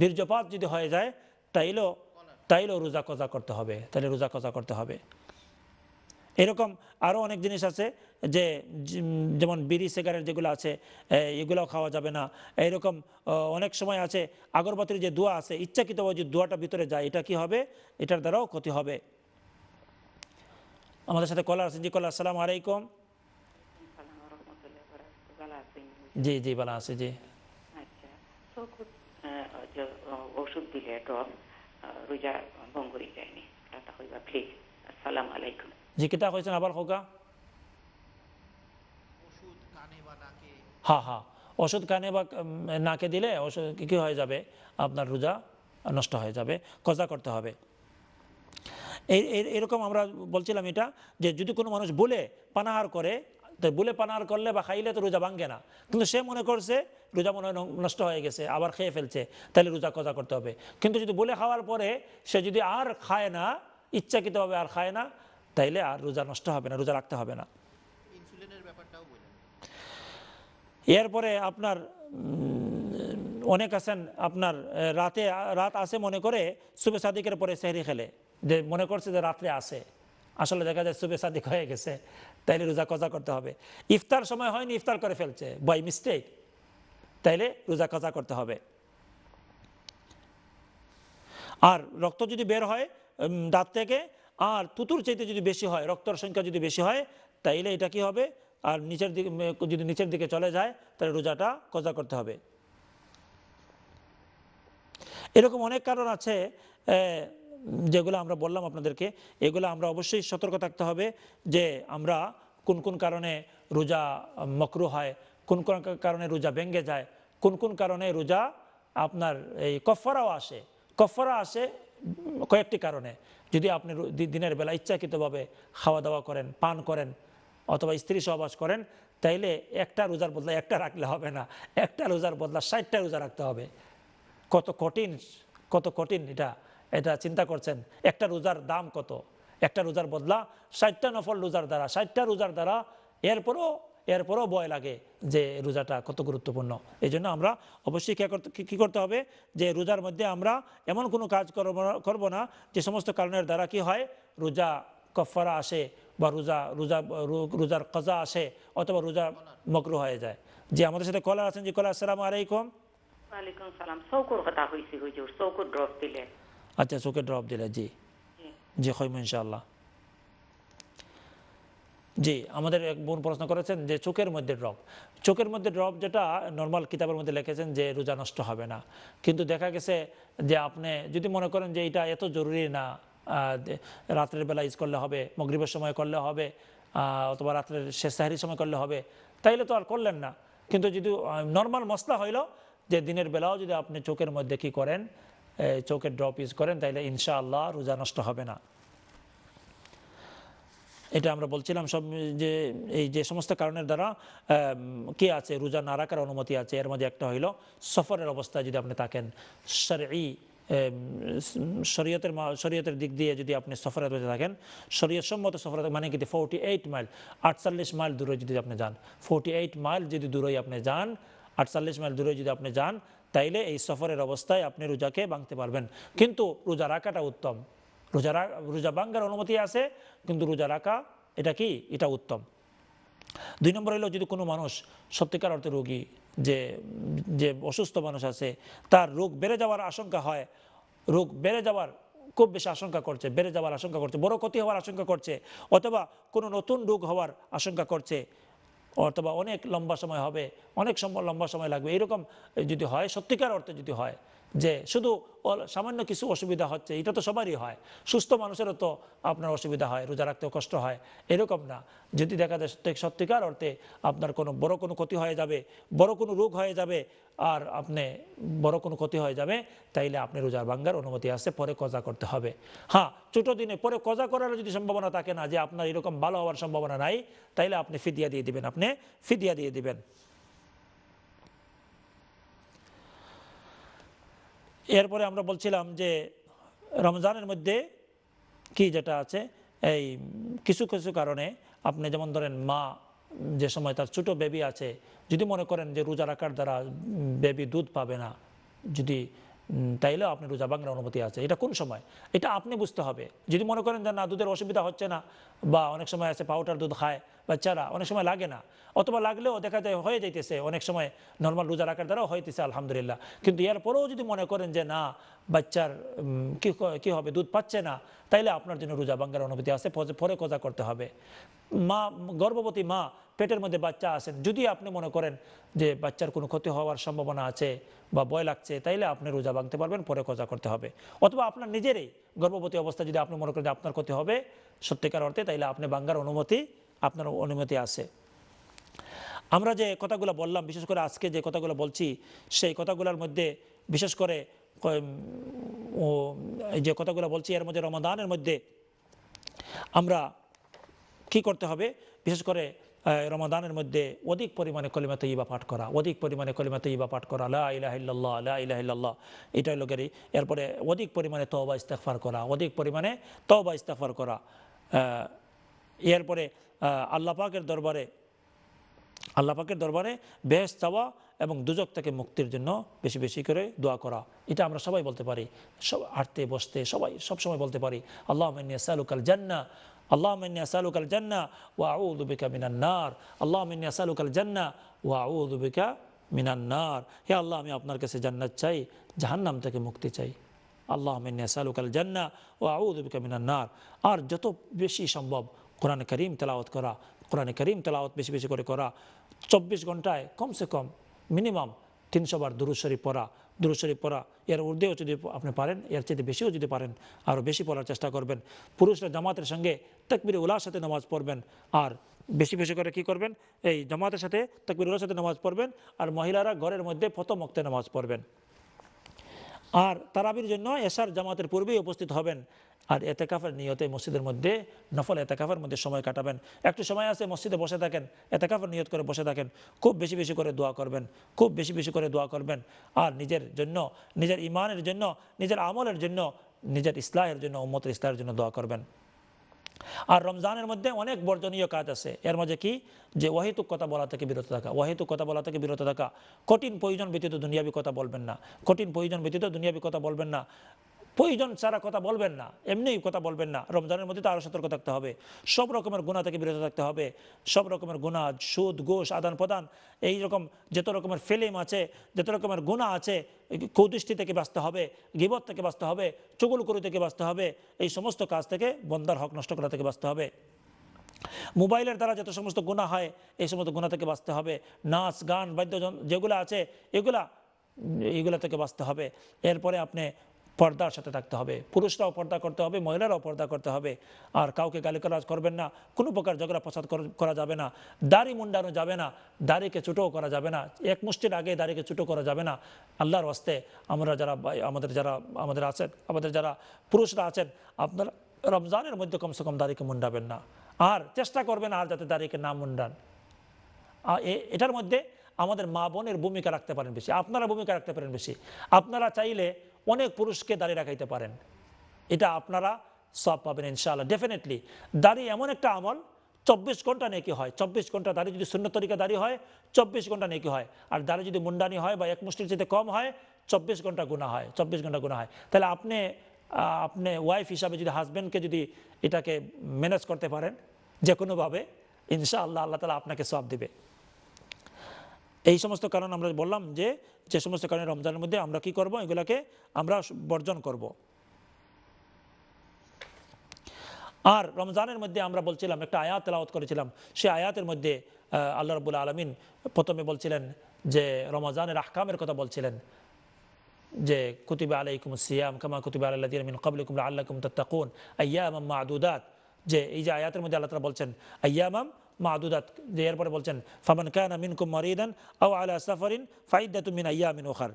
বীর্যপাত যদি হয়ে যায় তাইলেও তাইলেও রোজা কজা করতে হবে তাহলে রোজা কজা করতে হবে এরকম আরও অনেক জিনিস আছে যে যেমন বিড়ি সিগারেট যেগুলো আছে এগুলো খাওয়া যাবে না এরকম অনেক সময় আছে আগরবাতির যে দোয়া আছে ইচ্ছাকৃতভাবে যে দোয়াটা ভিতরে যায় এটা কি হবে এটার দ্বারাও ক্ষতি হবে আমাদের সাথে কলার আছে জি কলার সালাম আলাইকুম জি জি বলা আছে জি আচ্ছা, ওষুধ দিলে রোজা ভঙ্গ যায়নি আসসালাম আলাইকুম জি আবার হ্যাঁ হ্যাঁ ওষুধ কানে বা নাকে দিলে ওষুধ কী হয়ে যাবে আপনার রোজা নষ্ট হয়ে যাবে কজা করতে হবে এই এরকম আমরা বলছিলাম এটা যে যদি কোনো মানুষ বলে পানাহার করে তো বুলে পানার করলে বা খাইলে তো রোজা ভাঙ্গে না কিন্তু সে মনে করছে রোজা মনে নষ্ট হয়ে গেছে আবার খেয়ে ফেলছে তাহলে রোজা কজা করতে হবে কিন্তু যদি বলে খাওয়ার পরে সে যদি আর খায় না ইচ্ছাকৃতভাবে আর খায় না তাইলে আর রোজা নষ্ট হবে না রোজা রাখতে হবে না এরপরে আপনার অনেক আছেন আপনার রাতে রাত আসে মনে করে সুবে সাদিকের পরে সেহরি খেলে যে মনে করছে যে রাত্রে আসে আসলে দেখা যায় সুবে সাদিক হয়ে গেছে তাইলে রোজা কজা করতে হবে ইফতার সময় হয়নি ইফতার করে ফেলছে বাই মিস্টেক তাইলে রোজা কজা করতে হবে আর রক্ত যদি বের হয় দাঁত থেকে আর তুতুর চাইতে যদি বেশি হয় রক্তর সংখ্যা যদি বেশি হয় তাইলে এটা কি হবে আর নিচের দিকে যদি নিচের দিকে চলে যায় তাহলে রোজাটা কজা করতে হবে এরকম অনেক কারণ আছে যেগুলো আমরা বললাম আপনাদেরকে এগুলো আমরা অবশ্যই সতর্ক থাকতে হবে যে আমরা কোন কোন কারণে রোজা মকরু হয় কোন কোন কারণে রোজা ভেঙ্গে যায় কোন কোন কারণে রোজা আপনার এই কফরাও আসে কফরা আসে কয়েকটি কারণে যদি আপনি দিনের বেলা ইচ্ছাকৃতভাবে খাওয়া দাওয়া করেন পান করেন অথবা স্ত্রী সহবাস করেন তাইলে একটা রোজার বদলা একটা রাখলে হবে না একটা রোজার বদলা ষাটটা রোজা রাখতে হবে কত কঠিন কত কঠিন এটা এটা চিন্তা করছেন একটা রোজার দাম কত একটা রোজার বদলা ষাটটা নফল রোজার দ্বারা ষাটটা রোজার দ্বারা এরপরও এরপরও ভয় লাগে যে রোজাটা কত গুরুত্বপূর্ণ এই জন্য আমরা অবশ্যই কী করতে হবে যে রোজার মধ্যে আমরা এমন কোনো কাজ করব না যে সমস্ত কারণের দ্বারা কি হয় রোজা কফারা আসে বা রোজা রোজা রোজার কজা আসে অথবা রোজা মকরু হয়ে যায় যে আমাদের সাথে কলার আছেন যে কলার আসসালাম আলাইকুম ওয়ালাইকুম সালাম সৌকুর কথা হয়েছে হুজুর সৌকুর ড্রপ দিলে আচ্ছা চোখে ড্রপ দিলে জি জি হইম ইনশাল্লাহ জি আমাদের এক বোন প্রশ্ন করেছেন যে চোখের মধ্যে ড্রপ চোখের মধ্যে ড্রপ যেটা নর্মাল কিতাবের মধ্যে লিখেছেন যে রোজা নষ্ট হবে না কিন্তু দেখা গেছে যে আপনি যদি মনে করেন যে এটা এত জরুরি না রাত্রের বেলা ইউজ করলে হবে মগরীবের সময় করলে হবে অথবা রাত্রের শেষ সাহারির সময় করলে হবে তাইলে তো আর করলেন না কিন্তু যদি নর্মাল মশলা হইল যে দিনের বেলাও যদি আপনি চোখের মধ্যে কি করেন চোখের ড্রপ ইউজ করেন তাইলে ইনশাআল্লাহ রোজা নষ্ট হবে না এটা আমরা বলছিলাম সব যে এই যে সমস্ত কারণের দ্বারা কে আছে রোজা না রাখার অনুমতি আছে এর মধ্যে একটা হইল সফরের অবস্থা যদি আপনি থাকেন এই শরীয়তের শরীয়তের দিক দিয়ে যদি আপনি সফরে হতে থাকেন শরীয়ত সম্মত সফরে মানে কি ফোরটি এইট মাইল আটচল্লিশ মাইল দূরে যদি আপনি যান ফোরটি এইট মাইল যদি দূরে আপনি যান আটচল্লিশ মাইল দূরে যদি আপনি যান তাইলে এই সফরের অবস্থায় আপনি রোজাকে ভাঙতে পারবেন কিন্তু রোজা রাখাটা উত্তম রোজা রোজা ভাঙ্গার অনুমতি আছে কিন্তু রোজা রাখা এটা কি এটা উত্তম দুই নম্বর হলো যদি কোনো মানুষ সত্যিকার অর্থে রোগী যে যে অসুস্থ মানুষ আছে তার রোগ বেড়ে যাওয়ার আশঙ্কা হয় রোগ বেড়ে যাওয়ার খুব বেশি আশঙ্কা করছে বেড়ে যাওয়ার আশঙ্কা করছে বড় ক্ষতি হওয়ার আশঙ্কা করছে অথবা কোনো নতুন রোগ হওয়ার আশঙ্কা করছে অথবা অনেক লম্বা সময় হবে অনেক সময় লম্বা সময় লাগবে এরকম যদি হয় সত্যিকার অর্থে যদি হয় যে শুধু সামান্য কিছু অসুবিধা হচ্ছে এটা তো সবারই হয় সুস্থ মানুষেরও তো আপনার অসুবিধা হয় রোজা রাখতেও কষ্ট হয় এরকম না যদি দেখা যায় সত্যিকার অর্থে আপনার কোনো বড় কোনো ক্ষতি হয়ে যাবে বড় কোনো রোগ হয়ে যাবে আর আপনি বড় কোনো ক্ষতি হয়ে যাবে তাইলে আপনি রোজার ভাঙ্গার অনুমতি আছে পরে কজা করতে হবে হ্যাঁ ছোটো দিনে পরে কজা করার যদি সম্ভাবনা থাকে না যে আপনার এরকম ভালো হওয়ার সম্ভাবনা নাই তাইলে আপনি ফিদিয়া দিয়ে দিবেন আপনি ফিদিয়া দিয়ে দিবেন এরপরে আমরা বলছিলাম যে রমজানের মধ্যে কি যেটা আছে এই কিছু কিছু কারণে আপনি যেমন ধরেন মা যে সময় তার ছোটো বেবি আছে যদি মনে করেন যে রোজা রাখার দ্বারা বেবি দুধ পাবে না যদি তাইলেও আপনি রোজা ভাঙার অনুমতি আছে এটা কোন সময় এটা আপনি বুঝতে হবে যদি মনে করেন যে না দুধের অসুবিধা হচ্ছে না বা অনেক সময় আছে পাউডার দুধ খায় বাচ্চারা অনেক সময় লাগে না অথবা লাগলেও দেখা যায় হয়ে যাইতেছে অনেক সময় নর্মাল রোজা রাখার দ্বারাও হইতেছে আলহামদুলিল্লাহ কিন্তু পরেও যদি মনে করেন যে না বাচ্চার কি হবে দুধ পাচ্ছে না তাইলে আপনার জন্য রোজা ভাঙ্গার অনুভূতি আছে পরে কথা করতে হবে মা গর্ভবতী মা পেটের মধ্যে বাচ্চা আছেন যদি আপনি মনে করেন যে বাচ্চার কোনো ক্ষতি হওয়ার সম্ভাবনা আছে বা ভয় লাগছে তাইলে আপনি রোজা ভাঙতে পারবেন পরে কথা করতে হবে অথবা আপনার নিজেরই গর্ভবতী অবস্থা যদি আপনি মনে করেন যে আপনার ক্ষতি হবে সত্যিকার অর্থে তাইলে আপনি ভাঙ্গার অনুমতি আপনার অনুমতি আছে আমরা যে কথাগুলো বললাম বিশেষ করে আজকে যে কথাগুলো বলছি সেই কথাগুলোর মধ্যে বিশেষ করে যে কথাগুলো বলছি এর মধ্যে রমাদানের মধ্যে আমরা কি করতে হবে বিশেষ করে রমাদানের মধ্যে অধিক পরিমাণে কলিমাতে ইবা পাঠ করা অধিক পরিমাণে কলিমাতে ইবা পাঠ করা আল্লাহ লা আল্লাহ ইলাহিল্লাহ এটাই লোকেরই এরপরে অধিক পরিমাণে তওবা ইস্তেকফার করা অধিক পরিমাণে তওবা ইস্তেকফার করা এরপরে আল্লাপাকের দরবারে আল্লাপাকের দরবারে বেশ চাওয়া এবং দুজক থেকে মুক্তির জন্য বেশি বেশি করে দোয়া করা এটা আমরা সবাই বলতে পারি সব হাঁটতে বসতে সবাই সব সময় বলতে পারি আল্লাহ সালুকাল জান্না আল্লাহ সালুকাল জান্না আউ উদুবিকা মিনান্নার আল্লাহ সালুকাল জান্না আউ উদুবিকা মিনান্নার হে আল্লাহ আমি আপনার কাছে জান্নাত চাই জাহান্নাম থেকে মুক্তি চাই আল্লাহ সালুকাল জান্না ওয়া উদুবিকা মিনান্নার আর যত বেশি সম্ভব কোরআন করিম তেলাওয়াত করা কোরআন করিম তেলাওয়াত বেশি বেশি করে করা চব্বিশ ঘন্টায় কমসে কম মিনিমাম তিনশো বার দুরুশ্বরি পড়া দুরুশ্বরি পড়া এর ঊর্ধ্বেও যদি আপনি পারেন এর চেয়ে বেশিও যদি পারেন আরও বেশি পড়ার চেষ্টা করবেন পুরুষরা জামাতের সঙ্গে তকবির উলার সাথে নামাজ পড়বেন আর বেশি বেশি করে কি করবেন এই জামাতের সাথে তকবির উলার সাথে নামাজ পড়বেন আর মহিলারা ঘরের মধ্যে প্রথম অক্তে নামাজ পড়বেন আর তারাবির জন্য এসার জামাতের পূর্বেই উপস্থিত হবেন আর এতেকাফের নিয়তে মসজিদের মধ্যে নফল এতেকাফের মধ্যে সময় কাটাবেন একটু সময় আছে মসজিদে বসে থাকেন এতেকাফের নিয়ত করে বসে থাকেন খুব বেশি বেশি করে দোয়া করবেন খুব বেশি বেশি করে দোয়া করবেন আর নিজের জন্য নিজের ইমানের জন্য নিজের আমলের জন্য নিজের ইসলাহের জন্য উম্মত ইসলাহের জন্য দোয়া করবেন আর রমজানের মধ্যে অনেক বর্জনীয় কাজ আছে এর মাঝে কি যে ওয়াহিতুক কথা বলা থেকে বিরত থাকা ওয়াহিতুক কথা বলা থেকে বিরত থাকা কঠিন প্রয়োজন ব্যতীত দুনিয়াবি কথা বলবেন না কঠিন প্রয়োজন ব্যতীত দুনিয়াবি কথা বলবেন না প্রয়োজন ছাড়া কথা বলবেন না এমনি কথা বলবেন না রমজানের মধ্যে তো আরও সতর্ক থাকতে হবে সব রকমের গুণা থেকে বিরত থাকতে হবে সব রকমের গুণা সুদ ঘোষ আদান প্রদান এই রকম যত রকমের ফিল্ম আছে যত রকমের গুণা আছে কৌদৃষ্টি থেকে বাঁচতে হবে গিবত থেকে বাঁচতে হবে চুগুলকুরি থেকে বাঁচতে হবে এই সমস্ত কাজ থেকে বন্দার হক নষ্ট করা থেকে বাঁচতে হবে মোবাইলের দ্বারা যত সমস্ত গুণা হয় এই সমস্ত গুণা থেকে বাঁচতে হবে নাচ গান বাদ্যযন্ত্র যেগুলো আছে এগুলা এগুলা থেকে বাঁচতে হবে এরপরে আপনি পর্দার সাথে থাকতে হবে পুরুষরাও পর্দা করতে হবে মহিলারাও পর্দা করতে হবে আর কাউকে গালি গালিকলাজ করবেন না কোনো প্রকার ঝগড়া প্রসাদ করা যাবে না দাড়ি মুন্ডানো যাবে না দাড়িকে ছোটো করা যাবে না এক মুষ্টির আগে দাড়িকে ছুটো করা যাবে না আল্লাহর হস্তে আমরা যারা আমাদের যারা আমাদের আছেন আমাদের যারা পুরুষরা আছেন আপনারা রমজানের মধ্যে কমসে কম দাড়িকে মুন্ডাবেন না আর চেষ্টা করবেন আর যাতে দাড়িকে না মুন্ডান এটার মধ্যে আমাদের মা বোনের ভূমিকা রাখতে পারেন বেশি আপনারা ভূমিকা রাখতে পারেন বেশি আপনারা চাইলে অনেক পুরুষকে দাঁড়িয়ে রাখাইতে পারেন এটা আপনারা সব পাবেন ইনশাল্লাহ ডেফিনেটলি দাঁড়িয়ে এমন একটা আমল চব্বিশ ঘন্টা নেকি হয় চব্বিশ ঘন্টা দাঁড়িয়ে যদি শূন্য তরিকা দাঁড়িয়ে হয় চব্বিশ ঘন্টা নেকি হয় আর দাড়ি যদি মুন্ডানি হয় বা এক মুষ্টির যেতে কম হয় চব্বিশ ঘন্টা গুণা হয় চব্বিশ ঘন্টা গুণা হয় তাহলে আপনি আপনি ওয়াইফ হিসাবে যদি হাজব্যান্ডকে যদি এটাকে ম্যানেজ করতে পারেন যে কোনোভাবে ইনশাআল্লাহ আল্লাহ তালা আপনাকে সব দিবে এই সমস্ত কারণ আমরা বললাম যে যে সমস্ত কারণে রমজানের মধ্যে আমরা কি করব এগুলাকে আমরা বর্জন করব। আর রমজানের মধ্যে আমরা বলছিলাম একটা আয়াত তেলাওয়াত করেছিলাম সে আয়াতের মধ্যে আল্লাহ রবুল্লা আলমিন প্রথমে বলছিলেন যে রমজানের আহকামের কথা বলছিলেন যে কুতিবা আলাইকুম সিয়াম কামা কুতিবা আল্লাহ মিন কবলিকুম কুম তত্তাকুন আয়া মাম্মা আদুদাত যে এই যে আয়াতের মধ্যে আল্লাহ তালা বলছেন আয়া মাম মাহদুদাত যে এরপরে বলছেন ফামান কান আমিন কুম মারিদান আও আলা সাফারিন ফাইদাতুমিন আইয়া আমিন ওখার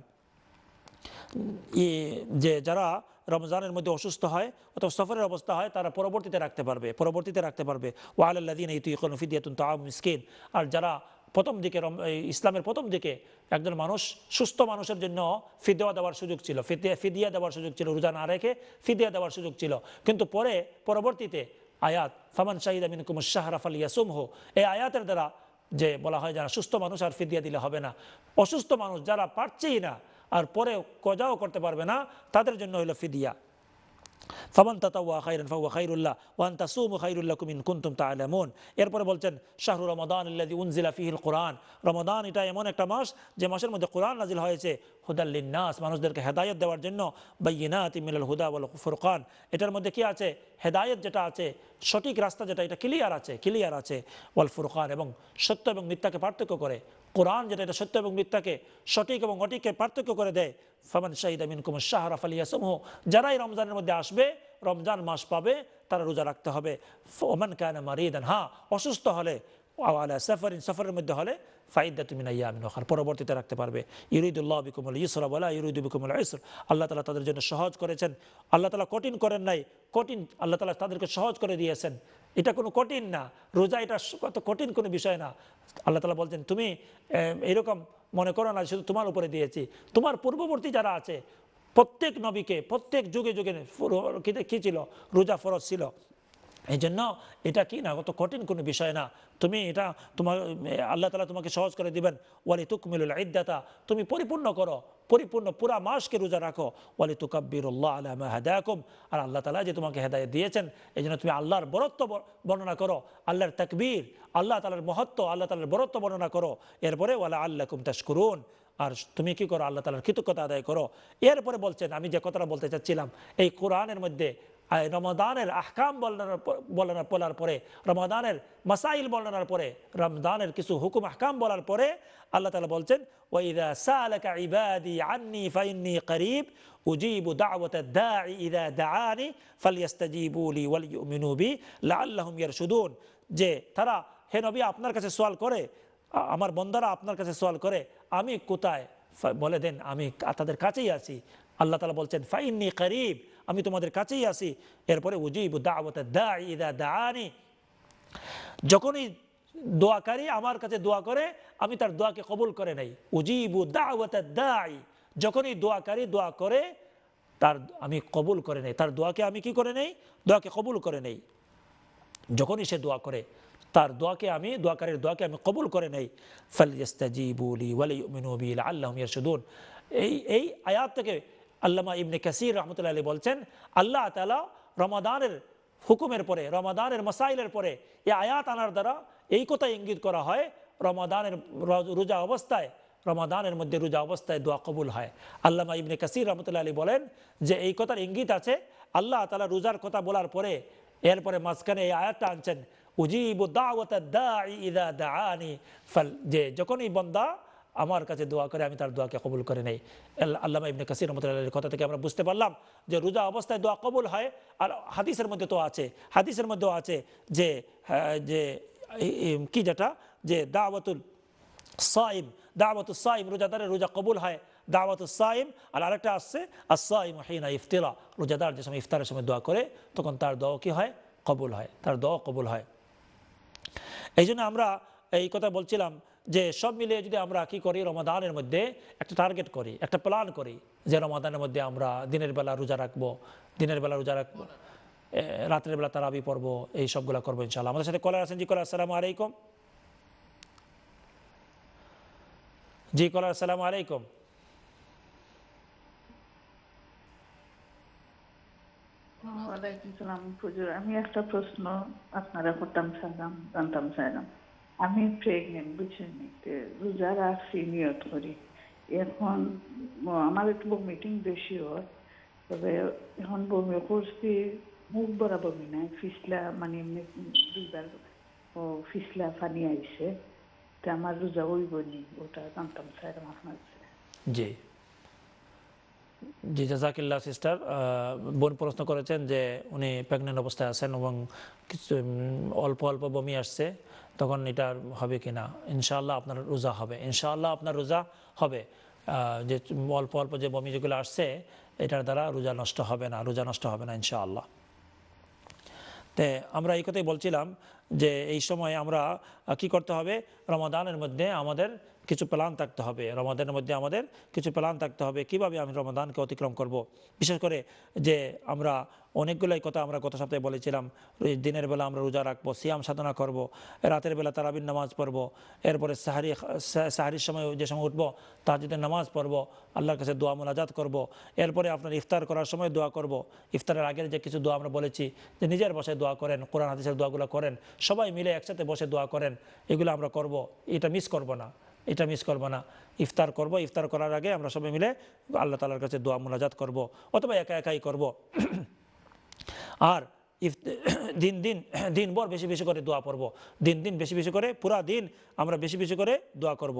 যে যারা রমজানের মধ্যে অসুস্থ হয় অথবা সফরের অবস্থা হয় তারা পরবর্তীতে রাখতে পারবে পরবর্তীতে রাখতে পারবে ওয়ালাল্লাদিন এই তুই কোনো ফিদিয়াতুন তাম মিসকিন আর যারা প্রথম দিকে ইসলামের প্রথম দিকে একজন মানুষ সুস্থ মানুষের জন্য ফিদেওয়া দেওয়ার সুযোগ ছিল ফিদিয়া দেওয়ার সুযোগ ছিল রোজা না রেখে ফিদিয়া দেওয়ার সুযোগ ছিল কিন্তু পরে পরবর্তীতে আয়াত ফামান শাহিদা মিন কুমুর শাহরাফ আল ইয়াসুমহ এই আয়াতের দ্বারা যে বলা হয় যারা সুস্থ মানুষ আর ফিদিয়া দিলে হবে না অসুস্থ মানুষ যারা পারছেই না আর পরে কজাও করতে পারবে না তাদের জন্য হইল ফিদিয়া ফমান তাতাওয়া খাইরান খাইরুল্লাহ ওয়ান ইন কুনতুম তাআলামুন এরপরে বলছেন রমাদান আল্লাযী উনজিলা রমাদান এটা এমন একটা মাস যে মাসের মধ্যে হয়েছে মানুষদেরকে হেদায়েত দেওয়ার জন্য বাইয়িনাতি মিনাল হুদা ওয়াল ফুরকান এটার মধ্যে কি আছে হেদায়েত যেটা আছে সঠিক রাস্তা যেটা এটা ক্লিয়ার আছে ক্লিয়ার আছে ওয়াল ফুরকান এবং সত্য এবং মিথ্যাকে পার্থক্য করে কোরআন যেটা এটা সত্য এবং মিথ্যাকে সঠিক এবং অটিককে পার্থক্য করে দেয় ফমান শাহিদ আমিন কুমার শাহরাফ সমূহ যারাই রমজানের মধ্যে আসবে রমজান মাস পাবে তারা রোজা রাখতে হবে ওমান কায়না মারিয়ে হ্যাঁ অসুস্থ হলে আলা ইন সফরের মধ্যে হলে ফাইদা তুমি না ইয়ামিন ওখার পরবর্তীতে রাখতে পারবে ইউরিদুল্লাহ বিকুমুল ইসরা বলা ইউরিদু বিকুমুল ইসর আল্লাহ তালা তাদের জন্য সহজ করেছেন আল্লাহ তালা কঠিন করেন নাই কঠিন আল্লাহ তালা তাদেরকে সহজ করে দিয়েছেন এটা কোনো কঠিন না রোজা এটা কত কঠিন কোনো বিষয় না আল্লাহ তালা বলছেন তুমি এরকম মনে করো না শুধু তোমার উপরে দিয়েছি তোমার পূর্ববর্তী যারা আছে প্রত্যেক নবীকে প্রত্যেক যুগে যুগে কী ছিল রোজা ফরজ ছিল এই জন্য এটা কি না অত কঠিন কোনো বিষয় না তুমি এটা তোমার আল্লাহ তালা তোমাকে সহজ করে দিবেন ওয়ালি তুকমিলুল ইদ্দাতা তুমি পরিপূর্ণ করো পরিপূর্ণ পুরা মাসকে রোজা রাখো ওয়ালি তুকাব্বিরুল্লাহ আলহা হাদাকুম আর আল্লাহ তালা যে তোমাকে হেদায়ত দিয়েছেন এই জন্য তুমি আল্লাহর বরত্ব বর্ণনা করো আল্লাহর তাকবীর আল্লাহ তালার মহত্ব আল্লাহ তালার বরত্ব বর্ণনা করো এরপরে ওয়ালা আল্লাহকুম করুন আর তুমি কি করো আল্লাহ তালার কৃতজ্ঞতা আদায় করো এরপরে বলছেন আমি যে কথাটা বলতে চাচ্ছিলাম এই কোরআনের মধ্যে আর রমাদানের আহকাম বর্ণনার বর্ণনা বলার পরে রমাদানের মাসাইল বর্ণনার পরে রমদানের কিছু হুকুম আহকাম বলার পরে আল্লাহ তালা বলছেন ওয়াইদা সালাকা ইবাদি আন্নি ফাইন্নি করিব উজিবু দাওয়াত দাঈ ইদা দাআনি ফালইস্তাজিবু লি ওয়ালইউমিনু বি লাআল্লাহুম ইয়ারশুদুন যে তারা হে নবী আপনার কাছে সওয়াল করে আমার বন্দারা আপনার কাছে সওয়াল করে আমি কোথায় বলে দেন আমি তাদের কাছেই আছি আল্লাহ তালা বলছেন ফাইন্নি করিব আমি তোমাদের কাছেই আসি এরপরে উজিব দাওয়াত দা দা যখনই দোয়াকারী আমার কাছে দোয়া করে আমি তার দোয়াকে কবুল করে নাই উজিবু দাওয়াত দাই যখনই দোয়াকারী দোয়া করে তার আমি কবুল করে নেই তার দোয়াকে আমি কি করে নেই দোয়াকে কবুল করে নেই যখনই সে দোয়া করে তার দোয়াকে আমি দোয়াকারীর দোয়াকে আমি কবুল করে নেই ফালিয়াস্তাজিবুলি মিনুবিল আল্লাহ ইয়াসুদুন এই এই আয়াত থেকে আল্লামা ইবনে কাসির রহমতুল্লা আলী বলছেন আল্লাহ তালা রমাদানের হুকুমের পরে রমাদানের মাসাইলের পরে এ আয়াত আনার দ্বারা এই কথা ইঙ্গিত করা হয় রমাদানের রোজা অবস্থায় রমাদানের মধ্যে রোজা অবস্থায় দোয়া কবুল হয় আল্লামা ইবনে কাসির রহমতুল্লা আলী বলেন যে এই কথার ইঙ্গিত আছে আল্লাহ তালা রোজার কথা বলার পরে এরপরে মাঝখানে এই আয়াতটা আনছেন উজিবু দাওয়াত দা ইদা দা আনি ফল যে যখনই বন্দা আমার কাছে দোয়া করে আমি তার দোয়াকে কবুল করে নেই আল্লাহ ইবনে কাসির রহমতুল্লাহের কথা থেকে আমরা বুঝতে পারলাম যে রোজা অবস্থায় দোয়া কবুল হয় আর হাদিসের মধ্যে তো আছে হাদিসের মধ্যেও আছে যে হ্যাঁ, যে কি যেটা যে দাওয়াতুল সাইম দাওয়াতুল সাইম রোজাদারের রোজা কবুল হয় দাওয়াতুল সাইম আর আরেকটা আসছে আর সাইম হিনা ইফতেলা রোজাদার যে সময় ইফতারের সময় দোয়া করে তখন তার দোয়া কি হয় কবুল হয় তার দোয়া কবুল হয় এই জন্য আমরা এই কথা বলছিলাম যে সব মিলিয়ে যদি আমরা কি করি রমাদানের মধ্যে একটা টার্গেট করি একটা প্ল্যান করি যে রমাদানের মধ্যে আমরা দিনের বেলা রোজা রাখবো দিনের বেলা রোজা রাখবো রাত্রের বেলা তারাবি পড়বো এই সবগুলো করবো ইনশাল্লাহ আমাদের সাথে কলার আছেন জি কলার আসসালামু আলাইকুম জি কলার আসসালামু আলাইকুম আমি একটা প্রশ্ন আপনারা করতাম জানতাম চাইলাম আমি প্রেগনেন্ট বুঝছেন রোজার রাখছি নিয়ত করি এখন আমার একটু বমিটিং বেশি হয় তবে এখন বমি করছি মুখ বরা বমি নাই ফিসলা মানে এমনি দুইবার ও ফিসলা পানি আইছে তা আমার রোজা ওই বলি ওটা জানতাম স্যার আমার জি জি জাজাকিল্লা সিস্টার বোন প্রশ্ন করেছেন যে উনি প্রেগনেন্ট অবস্থায় আছেন এবং কিছু অল্প অল্প বমি আসছে তখন এটা হবে কি না ইনশাল্লাহ আপনার রোজা হবে ইনশাল্লাহ আপনার রোজা হবে যে অল্প অল্প যে বমি যেগুলো আসছে এটার দ্বারা রোজা নষ্ট হবে না রোজা নষ্ট হবে না ইনশাআল্লাহ তে আমরা এই কথাই বলছিলাম যে এই সময় আমরা কি করতে হবে রমাদানের মধ্যে আমাদের কিছু প্ল্যান থাকতে হবে রমাদানের মধ্যে আমাদের কিছু প্ল্যান থাকতে হবে কিভাবে আমি রমাদানকে অতিক্রম করব। বিশেষ করে যে আমরা অনেকগুলোই কথা আমরা গত সপ্তাহে বলেছিলাম দিনের বেলা আমরা রোজা রাখবো সিয়াম সাধনা করব। রাতের বেলা তারাবির নামাজ পড়বো এরপরে সাহারি সাহারির সময় যে সময় উঠবো তার যদি নামাজ পড়বো আল্লাহর কাছে দোয়া মোনাজাত করব। এরপরে আপনার ইফতার করার সময় দোয়া করব। ইফতারের আগের যে কিছু দোয়া আমরা বলেছি যে নিজের বসে দোয়া করেন কোরআন হাদিসের দোয়াগুলো করেন সবাই মিলে একসাথে বসে দোয়া করেন এগুলো আমরা করব। এটা মিস করব না এটা মিস করবো না ইফতার করব ইফতার করার আগে আমরা সবাই মিলে আল্লাহ তালার কাছে দোয়া মোনাজাত করব অথবা একা একাই করব আর দিন দিন দিন বর বেশি বেশি করে দোয়া পড়ব দিন দিন বেশি বেশি করে পুরা দিন আমরা বেশি বেশি করে দোয়া করব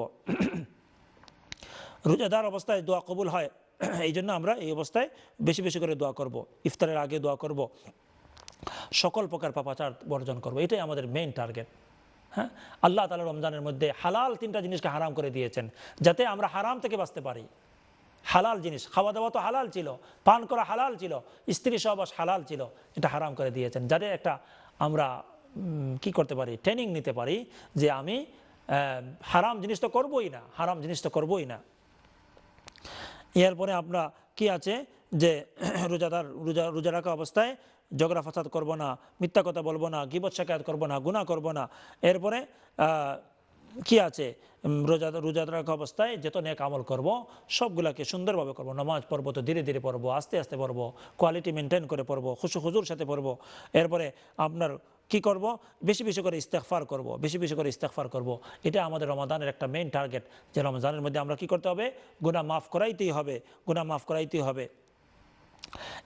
রোজাদার অবস্থায় দোয়া কবুল হয় এই জন্য আমরা এই অবস্থায় বেশি বেশি করে দোয়া করব ইফতারের আগে দোয়া করব সকল প্রকার পাপাচার বর্জন করব এটাই আমাদের মেইন টার্গেট হ্যাঁ আল্লাহ তালা রমজানের মধ্যে হালাল তিনটা জিনিসকে হারাম করে দিয়েছেন যাতে আমরা হারাম থেকে বাঁচতে পারি হালাল জিনিস খাওয়া দাওয়া তো হালাল ছিল পান করা হালাল ছিল স্ত্রী সহবাস হালাল ছিল এটা হারাম করে দিয়েছেন যাতে একটা আমরা কি করতে পারি ট্রেনিং নিতে পারি যে আমি হারাম জিনিস তো করবই না হারাম জিনিস তো করবই না এরপরে আমরা কি আছে যে রোজাদার রোজা রোজা রাখা অবস্থায় ঝগড়া ফসাদ করবো না মিথ্যা কথা বলবো না গিবত শেখায়াত করবো না গুণা করবো না এরপরে কি আছে রোজা রোজা রাখা অবস্থায় যত নিয়ে আমল করবো সবগুলাকে সুন্দরভাবে করব নামাজ পড়বো তো ধীরে ধীরে পড়বো আস্তে আস্তে পড়বো কোয়ালিটি মেনটেন করে পড়বো খুশু খুজুর সাথে পড়বো এরপরে আপনার কি করব বেশি বেশি করে ইস্তেকফার করব বেশি বেশি করে ইস্তেকফার করব এটা আমাদের রমাদানের একটা মেইন টার্গেট যে রমজানের মধ্যে আমরা কি করতে হবে গুণা মাফ করাইতেই হবে গুণা মাফ করাইতেই হবে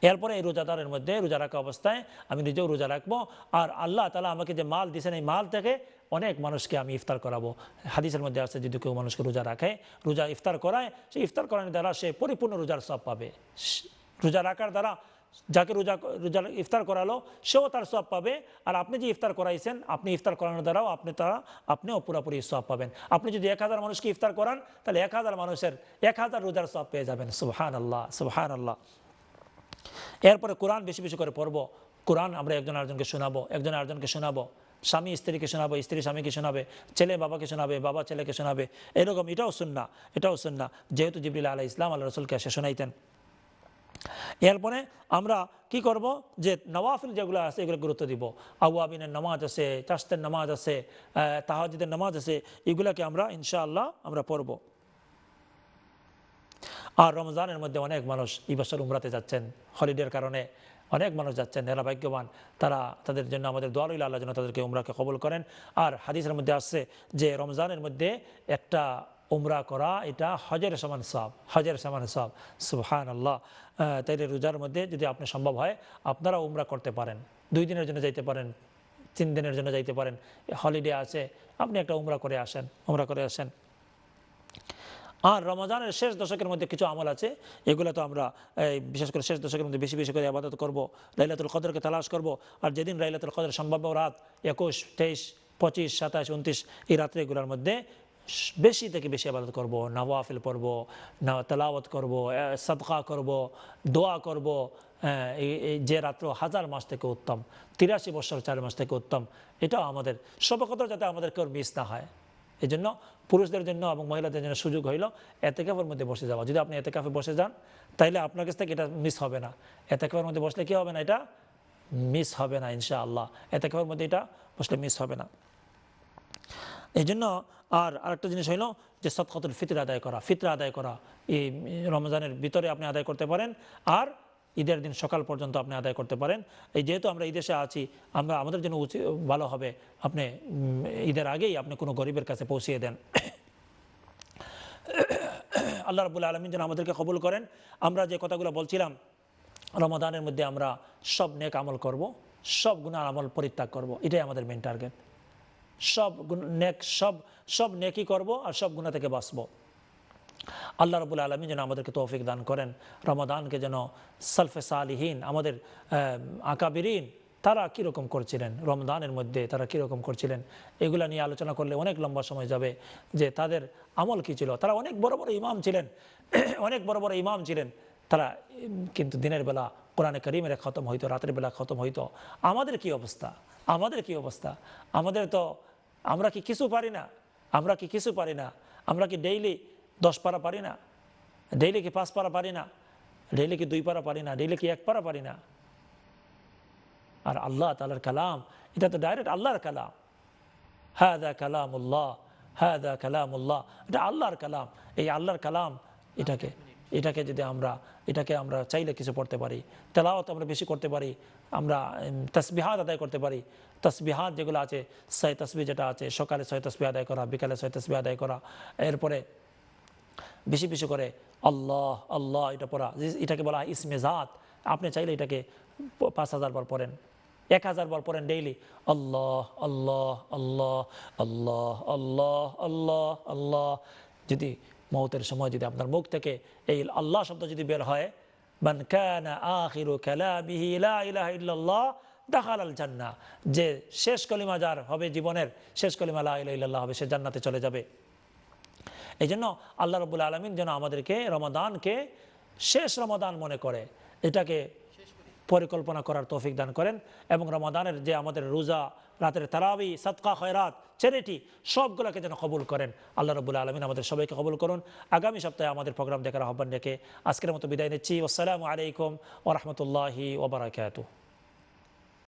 এরপরে এই রোজাদারের মধ্যে রোজা রাখা অবস্থায় আমি নিজেও রোজা রাখবো আর আল্লাহ তালা আমাকে যে মাল দিয়েছেন এই মাল থেকে অনেক মানুষকে আমি ইফতার করাবো হাদিসের মধ্যে আসছে যদি কেউ মানুষকে রোজা রাখে রোজা ইফতার করায় সেই ইফতার করানোর দ্বারা সে পরিপূর্ণ রোজার সব পাবে রোজা রাখার দ্বারা যাকে রোজা রোজা ইফতার করালো সেও তার সব পাবে আর আপনি যে ইফতার করাইছেন আপনি ইফতার করানোর দ্বারাও আপনি তারা আপনিও পুরোপুরি সব পাবেন আপনি যদি এক হাজার মানুষকে ইফতার করান তাহলে এক হাজার মানুষের এক হাজার রোজার সব পেয়ে যাবেন সুহান আল্লাহ সুহান আল্লাহ এরপরে কোরআন বেশি বেশি করে পড়বো কোরআন আমরা একজন আরেকজনকে শোনাবো একজন আরেকজনকে শোনাবো স্বামী স্ত্রীকে শোনাবে স্ত্রী স্বামীকে শোনাবে ছেলে বাবাকে শোনাবে বাবা ছেলেকে শোনাবে এরকম এটাও শুননা এটাও শুননা যেহেতু জিবরিল আলাহ ইসলাম আল্লাহ রসুলকে এসে শোনাইতেন এরপরে আমরা কি করব যে নওয়াফিল যেগুলো আছে এগুলো গুরুত্ব দিব আউআবিনের নামাজ আছে চাষতের নামাজ আছে তাহাজিদের নামাজ আছে এগুলাকে আমরা ইনশাআল্লাহ আমরা পড়বো আর রমজানের মধ্যে অনেক মানুষ এই বছর উমরাতে যাচ্ছেন হলিডের কারণে অনেক মানুষ যাচ্ছেন এরা ভাগ্যবান তারা তাদের জন্য আমাদের দোয়াল রইল আল্লাহ যেন তাদেরকে উমরাকে কবল করেন আর হাদিসের মধ্যে আসছে যে রমজানের মধ্যে একটা উমরা করা এটা হজের সমান সব হজের সমান সব সুহান আল্লাহ তাই রোজার মধ্যে যদি আপনি সম্ভব হয় আপনারা উমরা করতে পারেন দুই দিনের জন্য যাইতে পারেন তিন দিনের জন্য যাইতে পারেন হলিডে আছে আপনি একটা উমরা করে আসেন উমরা করে আসেন আর রমজানের শেষ দশকের মধ্যে কিছু আমল আছে এগুলো তো আমরা বিশেষ করে শেষ দশকের মধ্যে বেশি বেশি করে আবাদত করব রাইলাতুল কদরকে তালাশ করব আর যেদিন রাইলাতুল কদর সম্ভাব্য রাত একুশ তেইশ পঁচিশ সাতাশ উনত্রিশ এই রাত্রে এগুলোর মধ্যে বেশি থেকে বেশি আবাদত করব নওয়াফিল পড়ব না তালাওয়াত করব সদকা করব দোয়া করব যে রাত্র হাজার মাস থেকে উত্তম তিরাশি বছর চার মাস থেকে উত্তম এটাও আমাদের সবকত যাতে আমাদের কেউ মিস না হয় এই জন্য পুরুষদের জন্য এবং মহিলাদের জন্য সুযোগ হইল এতে কাপের মধ্যে বসে যাওয়া যদি আপনি এতে কাপে বসে যান তাহলে আপনার কাছ থেকে এটা মিস হবে না এতে কাপের মধ্যে বসলে কী হবে না এটা মিস হবে না ইনশাআল্লাহ এতে কাপের মধ্যে এটা বসলে মিস হবে না এই জন্য আর আরেকটা জিনিস হইল যে সৎকতুল ফিতরা আদায় করা ফিতরা আদায় করা এই রমজানের ভিতরে আপনি আদায় করতে পারেন আর ঈদের দিন সকাল পর্যন্ত আপনি আদায় করতে পারেন এই যেহেতু আমরা ঈদেশে আছি আমরা আমাদের জন্য উচিত ভালো হবে আপনি ঈদের আগেই আপনি কোনো গরিবের কাছে পৌঁছিয়ে দেন আল্লাহ রবুল আলমিন যেন আমাদেরকে কবুল করেন আমরা যে কথাগুলো বলছিলাম রমাদানের মধ্যে আমরা সব নেক আমল করব সব গুণার আমল পরিত্যাগ করব এটাই আমাদের মেন টার্গেট সব নেক সব সব নেকি করব আর সব গুণা থেকে বাঁচবো আল্লাহ রবুল আলমী যেন আমাদেরকে তৌফিক দান করেন রমাদানকে যেন সালফে সালিহীন আমাদের আকাবিরিন তারা কীরকম করছিলেন রমদানের মধ্যে তারা কীরকম করছিলেন এগুলো নিয়ে আলোচনা করলে অনেক লম্বা সময় যাবে যে তাদের আমল কী ছিল তারা অনেক বড় বড় ইমাম ছিলেন অনেক বড় বড় ইমাম ছিলেন তারা কিন্তু দিনের বেলা কোরআনে করিমের খতম হইতো রাতের বেলা খতম হইতো আমাদের কি অবস্থা আমাদের কি অবস্থা আমাদের তো আমরা কি কিছু পারি না আমরা কি কিছু পারি না আমরা কি ডেইলি দশ পারা পারি না ডেইলি কি পাঁচ পারা পারি না ডেইলি কি দুই পারা পারি না ডেইলি কি এক পারা পারি না আর আল্লাহ তালার কালাম এটা তো ডাইরেক্ট আল্লাহর কালাম হ্যাঁ দা কালাম উল্লাহ হ্যাঁ দা কালাম উল্লাহ এটা আল্লাহর কালাম এই আল্লাহর কালাম এটাকে এটাকে যদি আমরা এটাকে আমরা চাইলে কিছু পড়তে পারি তেলাওয়াত আমরা বেশি করতে পারি আমরা তসবিহাত আদায় করতে পারি তসবিহাত যেগুলো আছে সয় তসবি যেটা আছে সকালে সয় তসবি আদায় করা বিকালে সয় তসবি আদায় করা এরপরে বেশি বেশি করে আল্লাহ আল্লাহ এটা পড়া এটাকে বলা হয় ইসমে জাত আপনি চাইলে এটাকে পাঁচ হাজার বার পড়েন এক হাজার বার পড়েন ডেইলি আল্লাহ আল্লাহ আল্লাহ আল্লাহ আল্লাহ আল্লাহ আল্লাহ যদি মহতের সময় যদি আপনার মুখ থেকে এই আল্লাহ শব্দ যদি বের হয় জান্না যে শেষ কলিমা যার হবে জীবনের শেষ কলিমা লা হবে সে জান্নাতে চলে যাবে এই জন্য আল্লাহ রবুল্লা আলমিন যেন আমাদেরকে রমাদানকে শেষ রমাদান মনে করে এটাকে পরিকল্পনা করার তৌফিক দান করেন এবং রমাদানের যে আমাদের রোজা রাতের তারাবি সৎকা খয়রাত চ্যারিটি সবগুলোকে যেন কবুল করেন আল্লাহ রবুল্লা আলমিন আমাদের সবাইকে কবুল করুন আগামী সপ্তাহে আমাদের প্রোগ্রাম দেখার আহ্বান রেখে আজকের মতো বিদায় নিচ্ছি আসসালামু আলাইকুম ও রহমতুল্লাহি ওবরাকাতু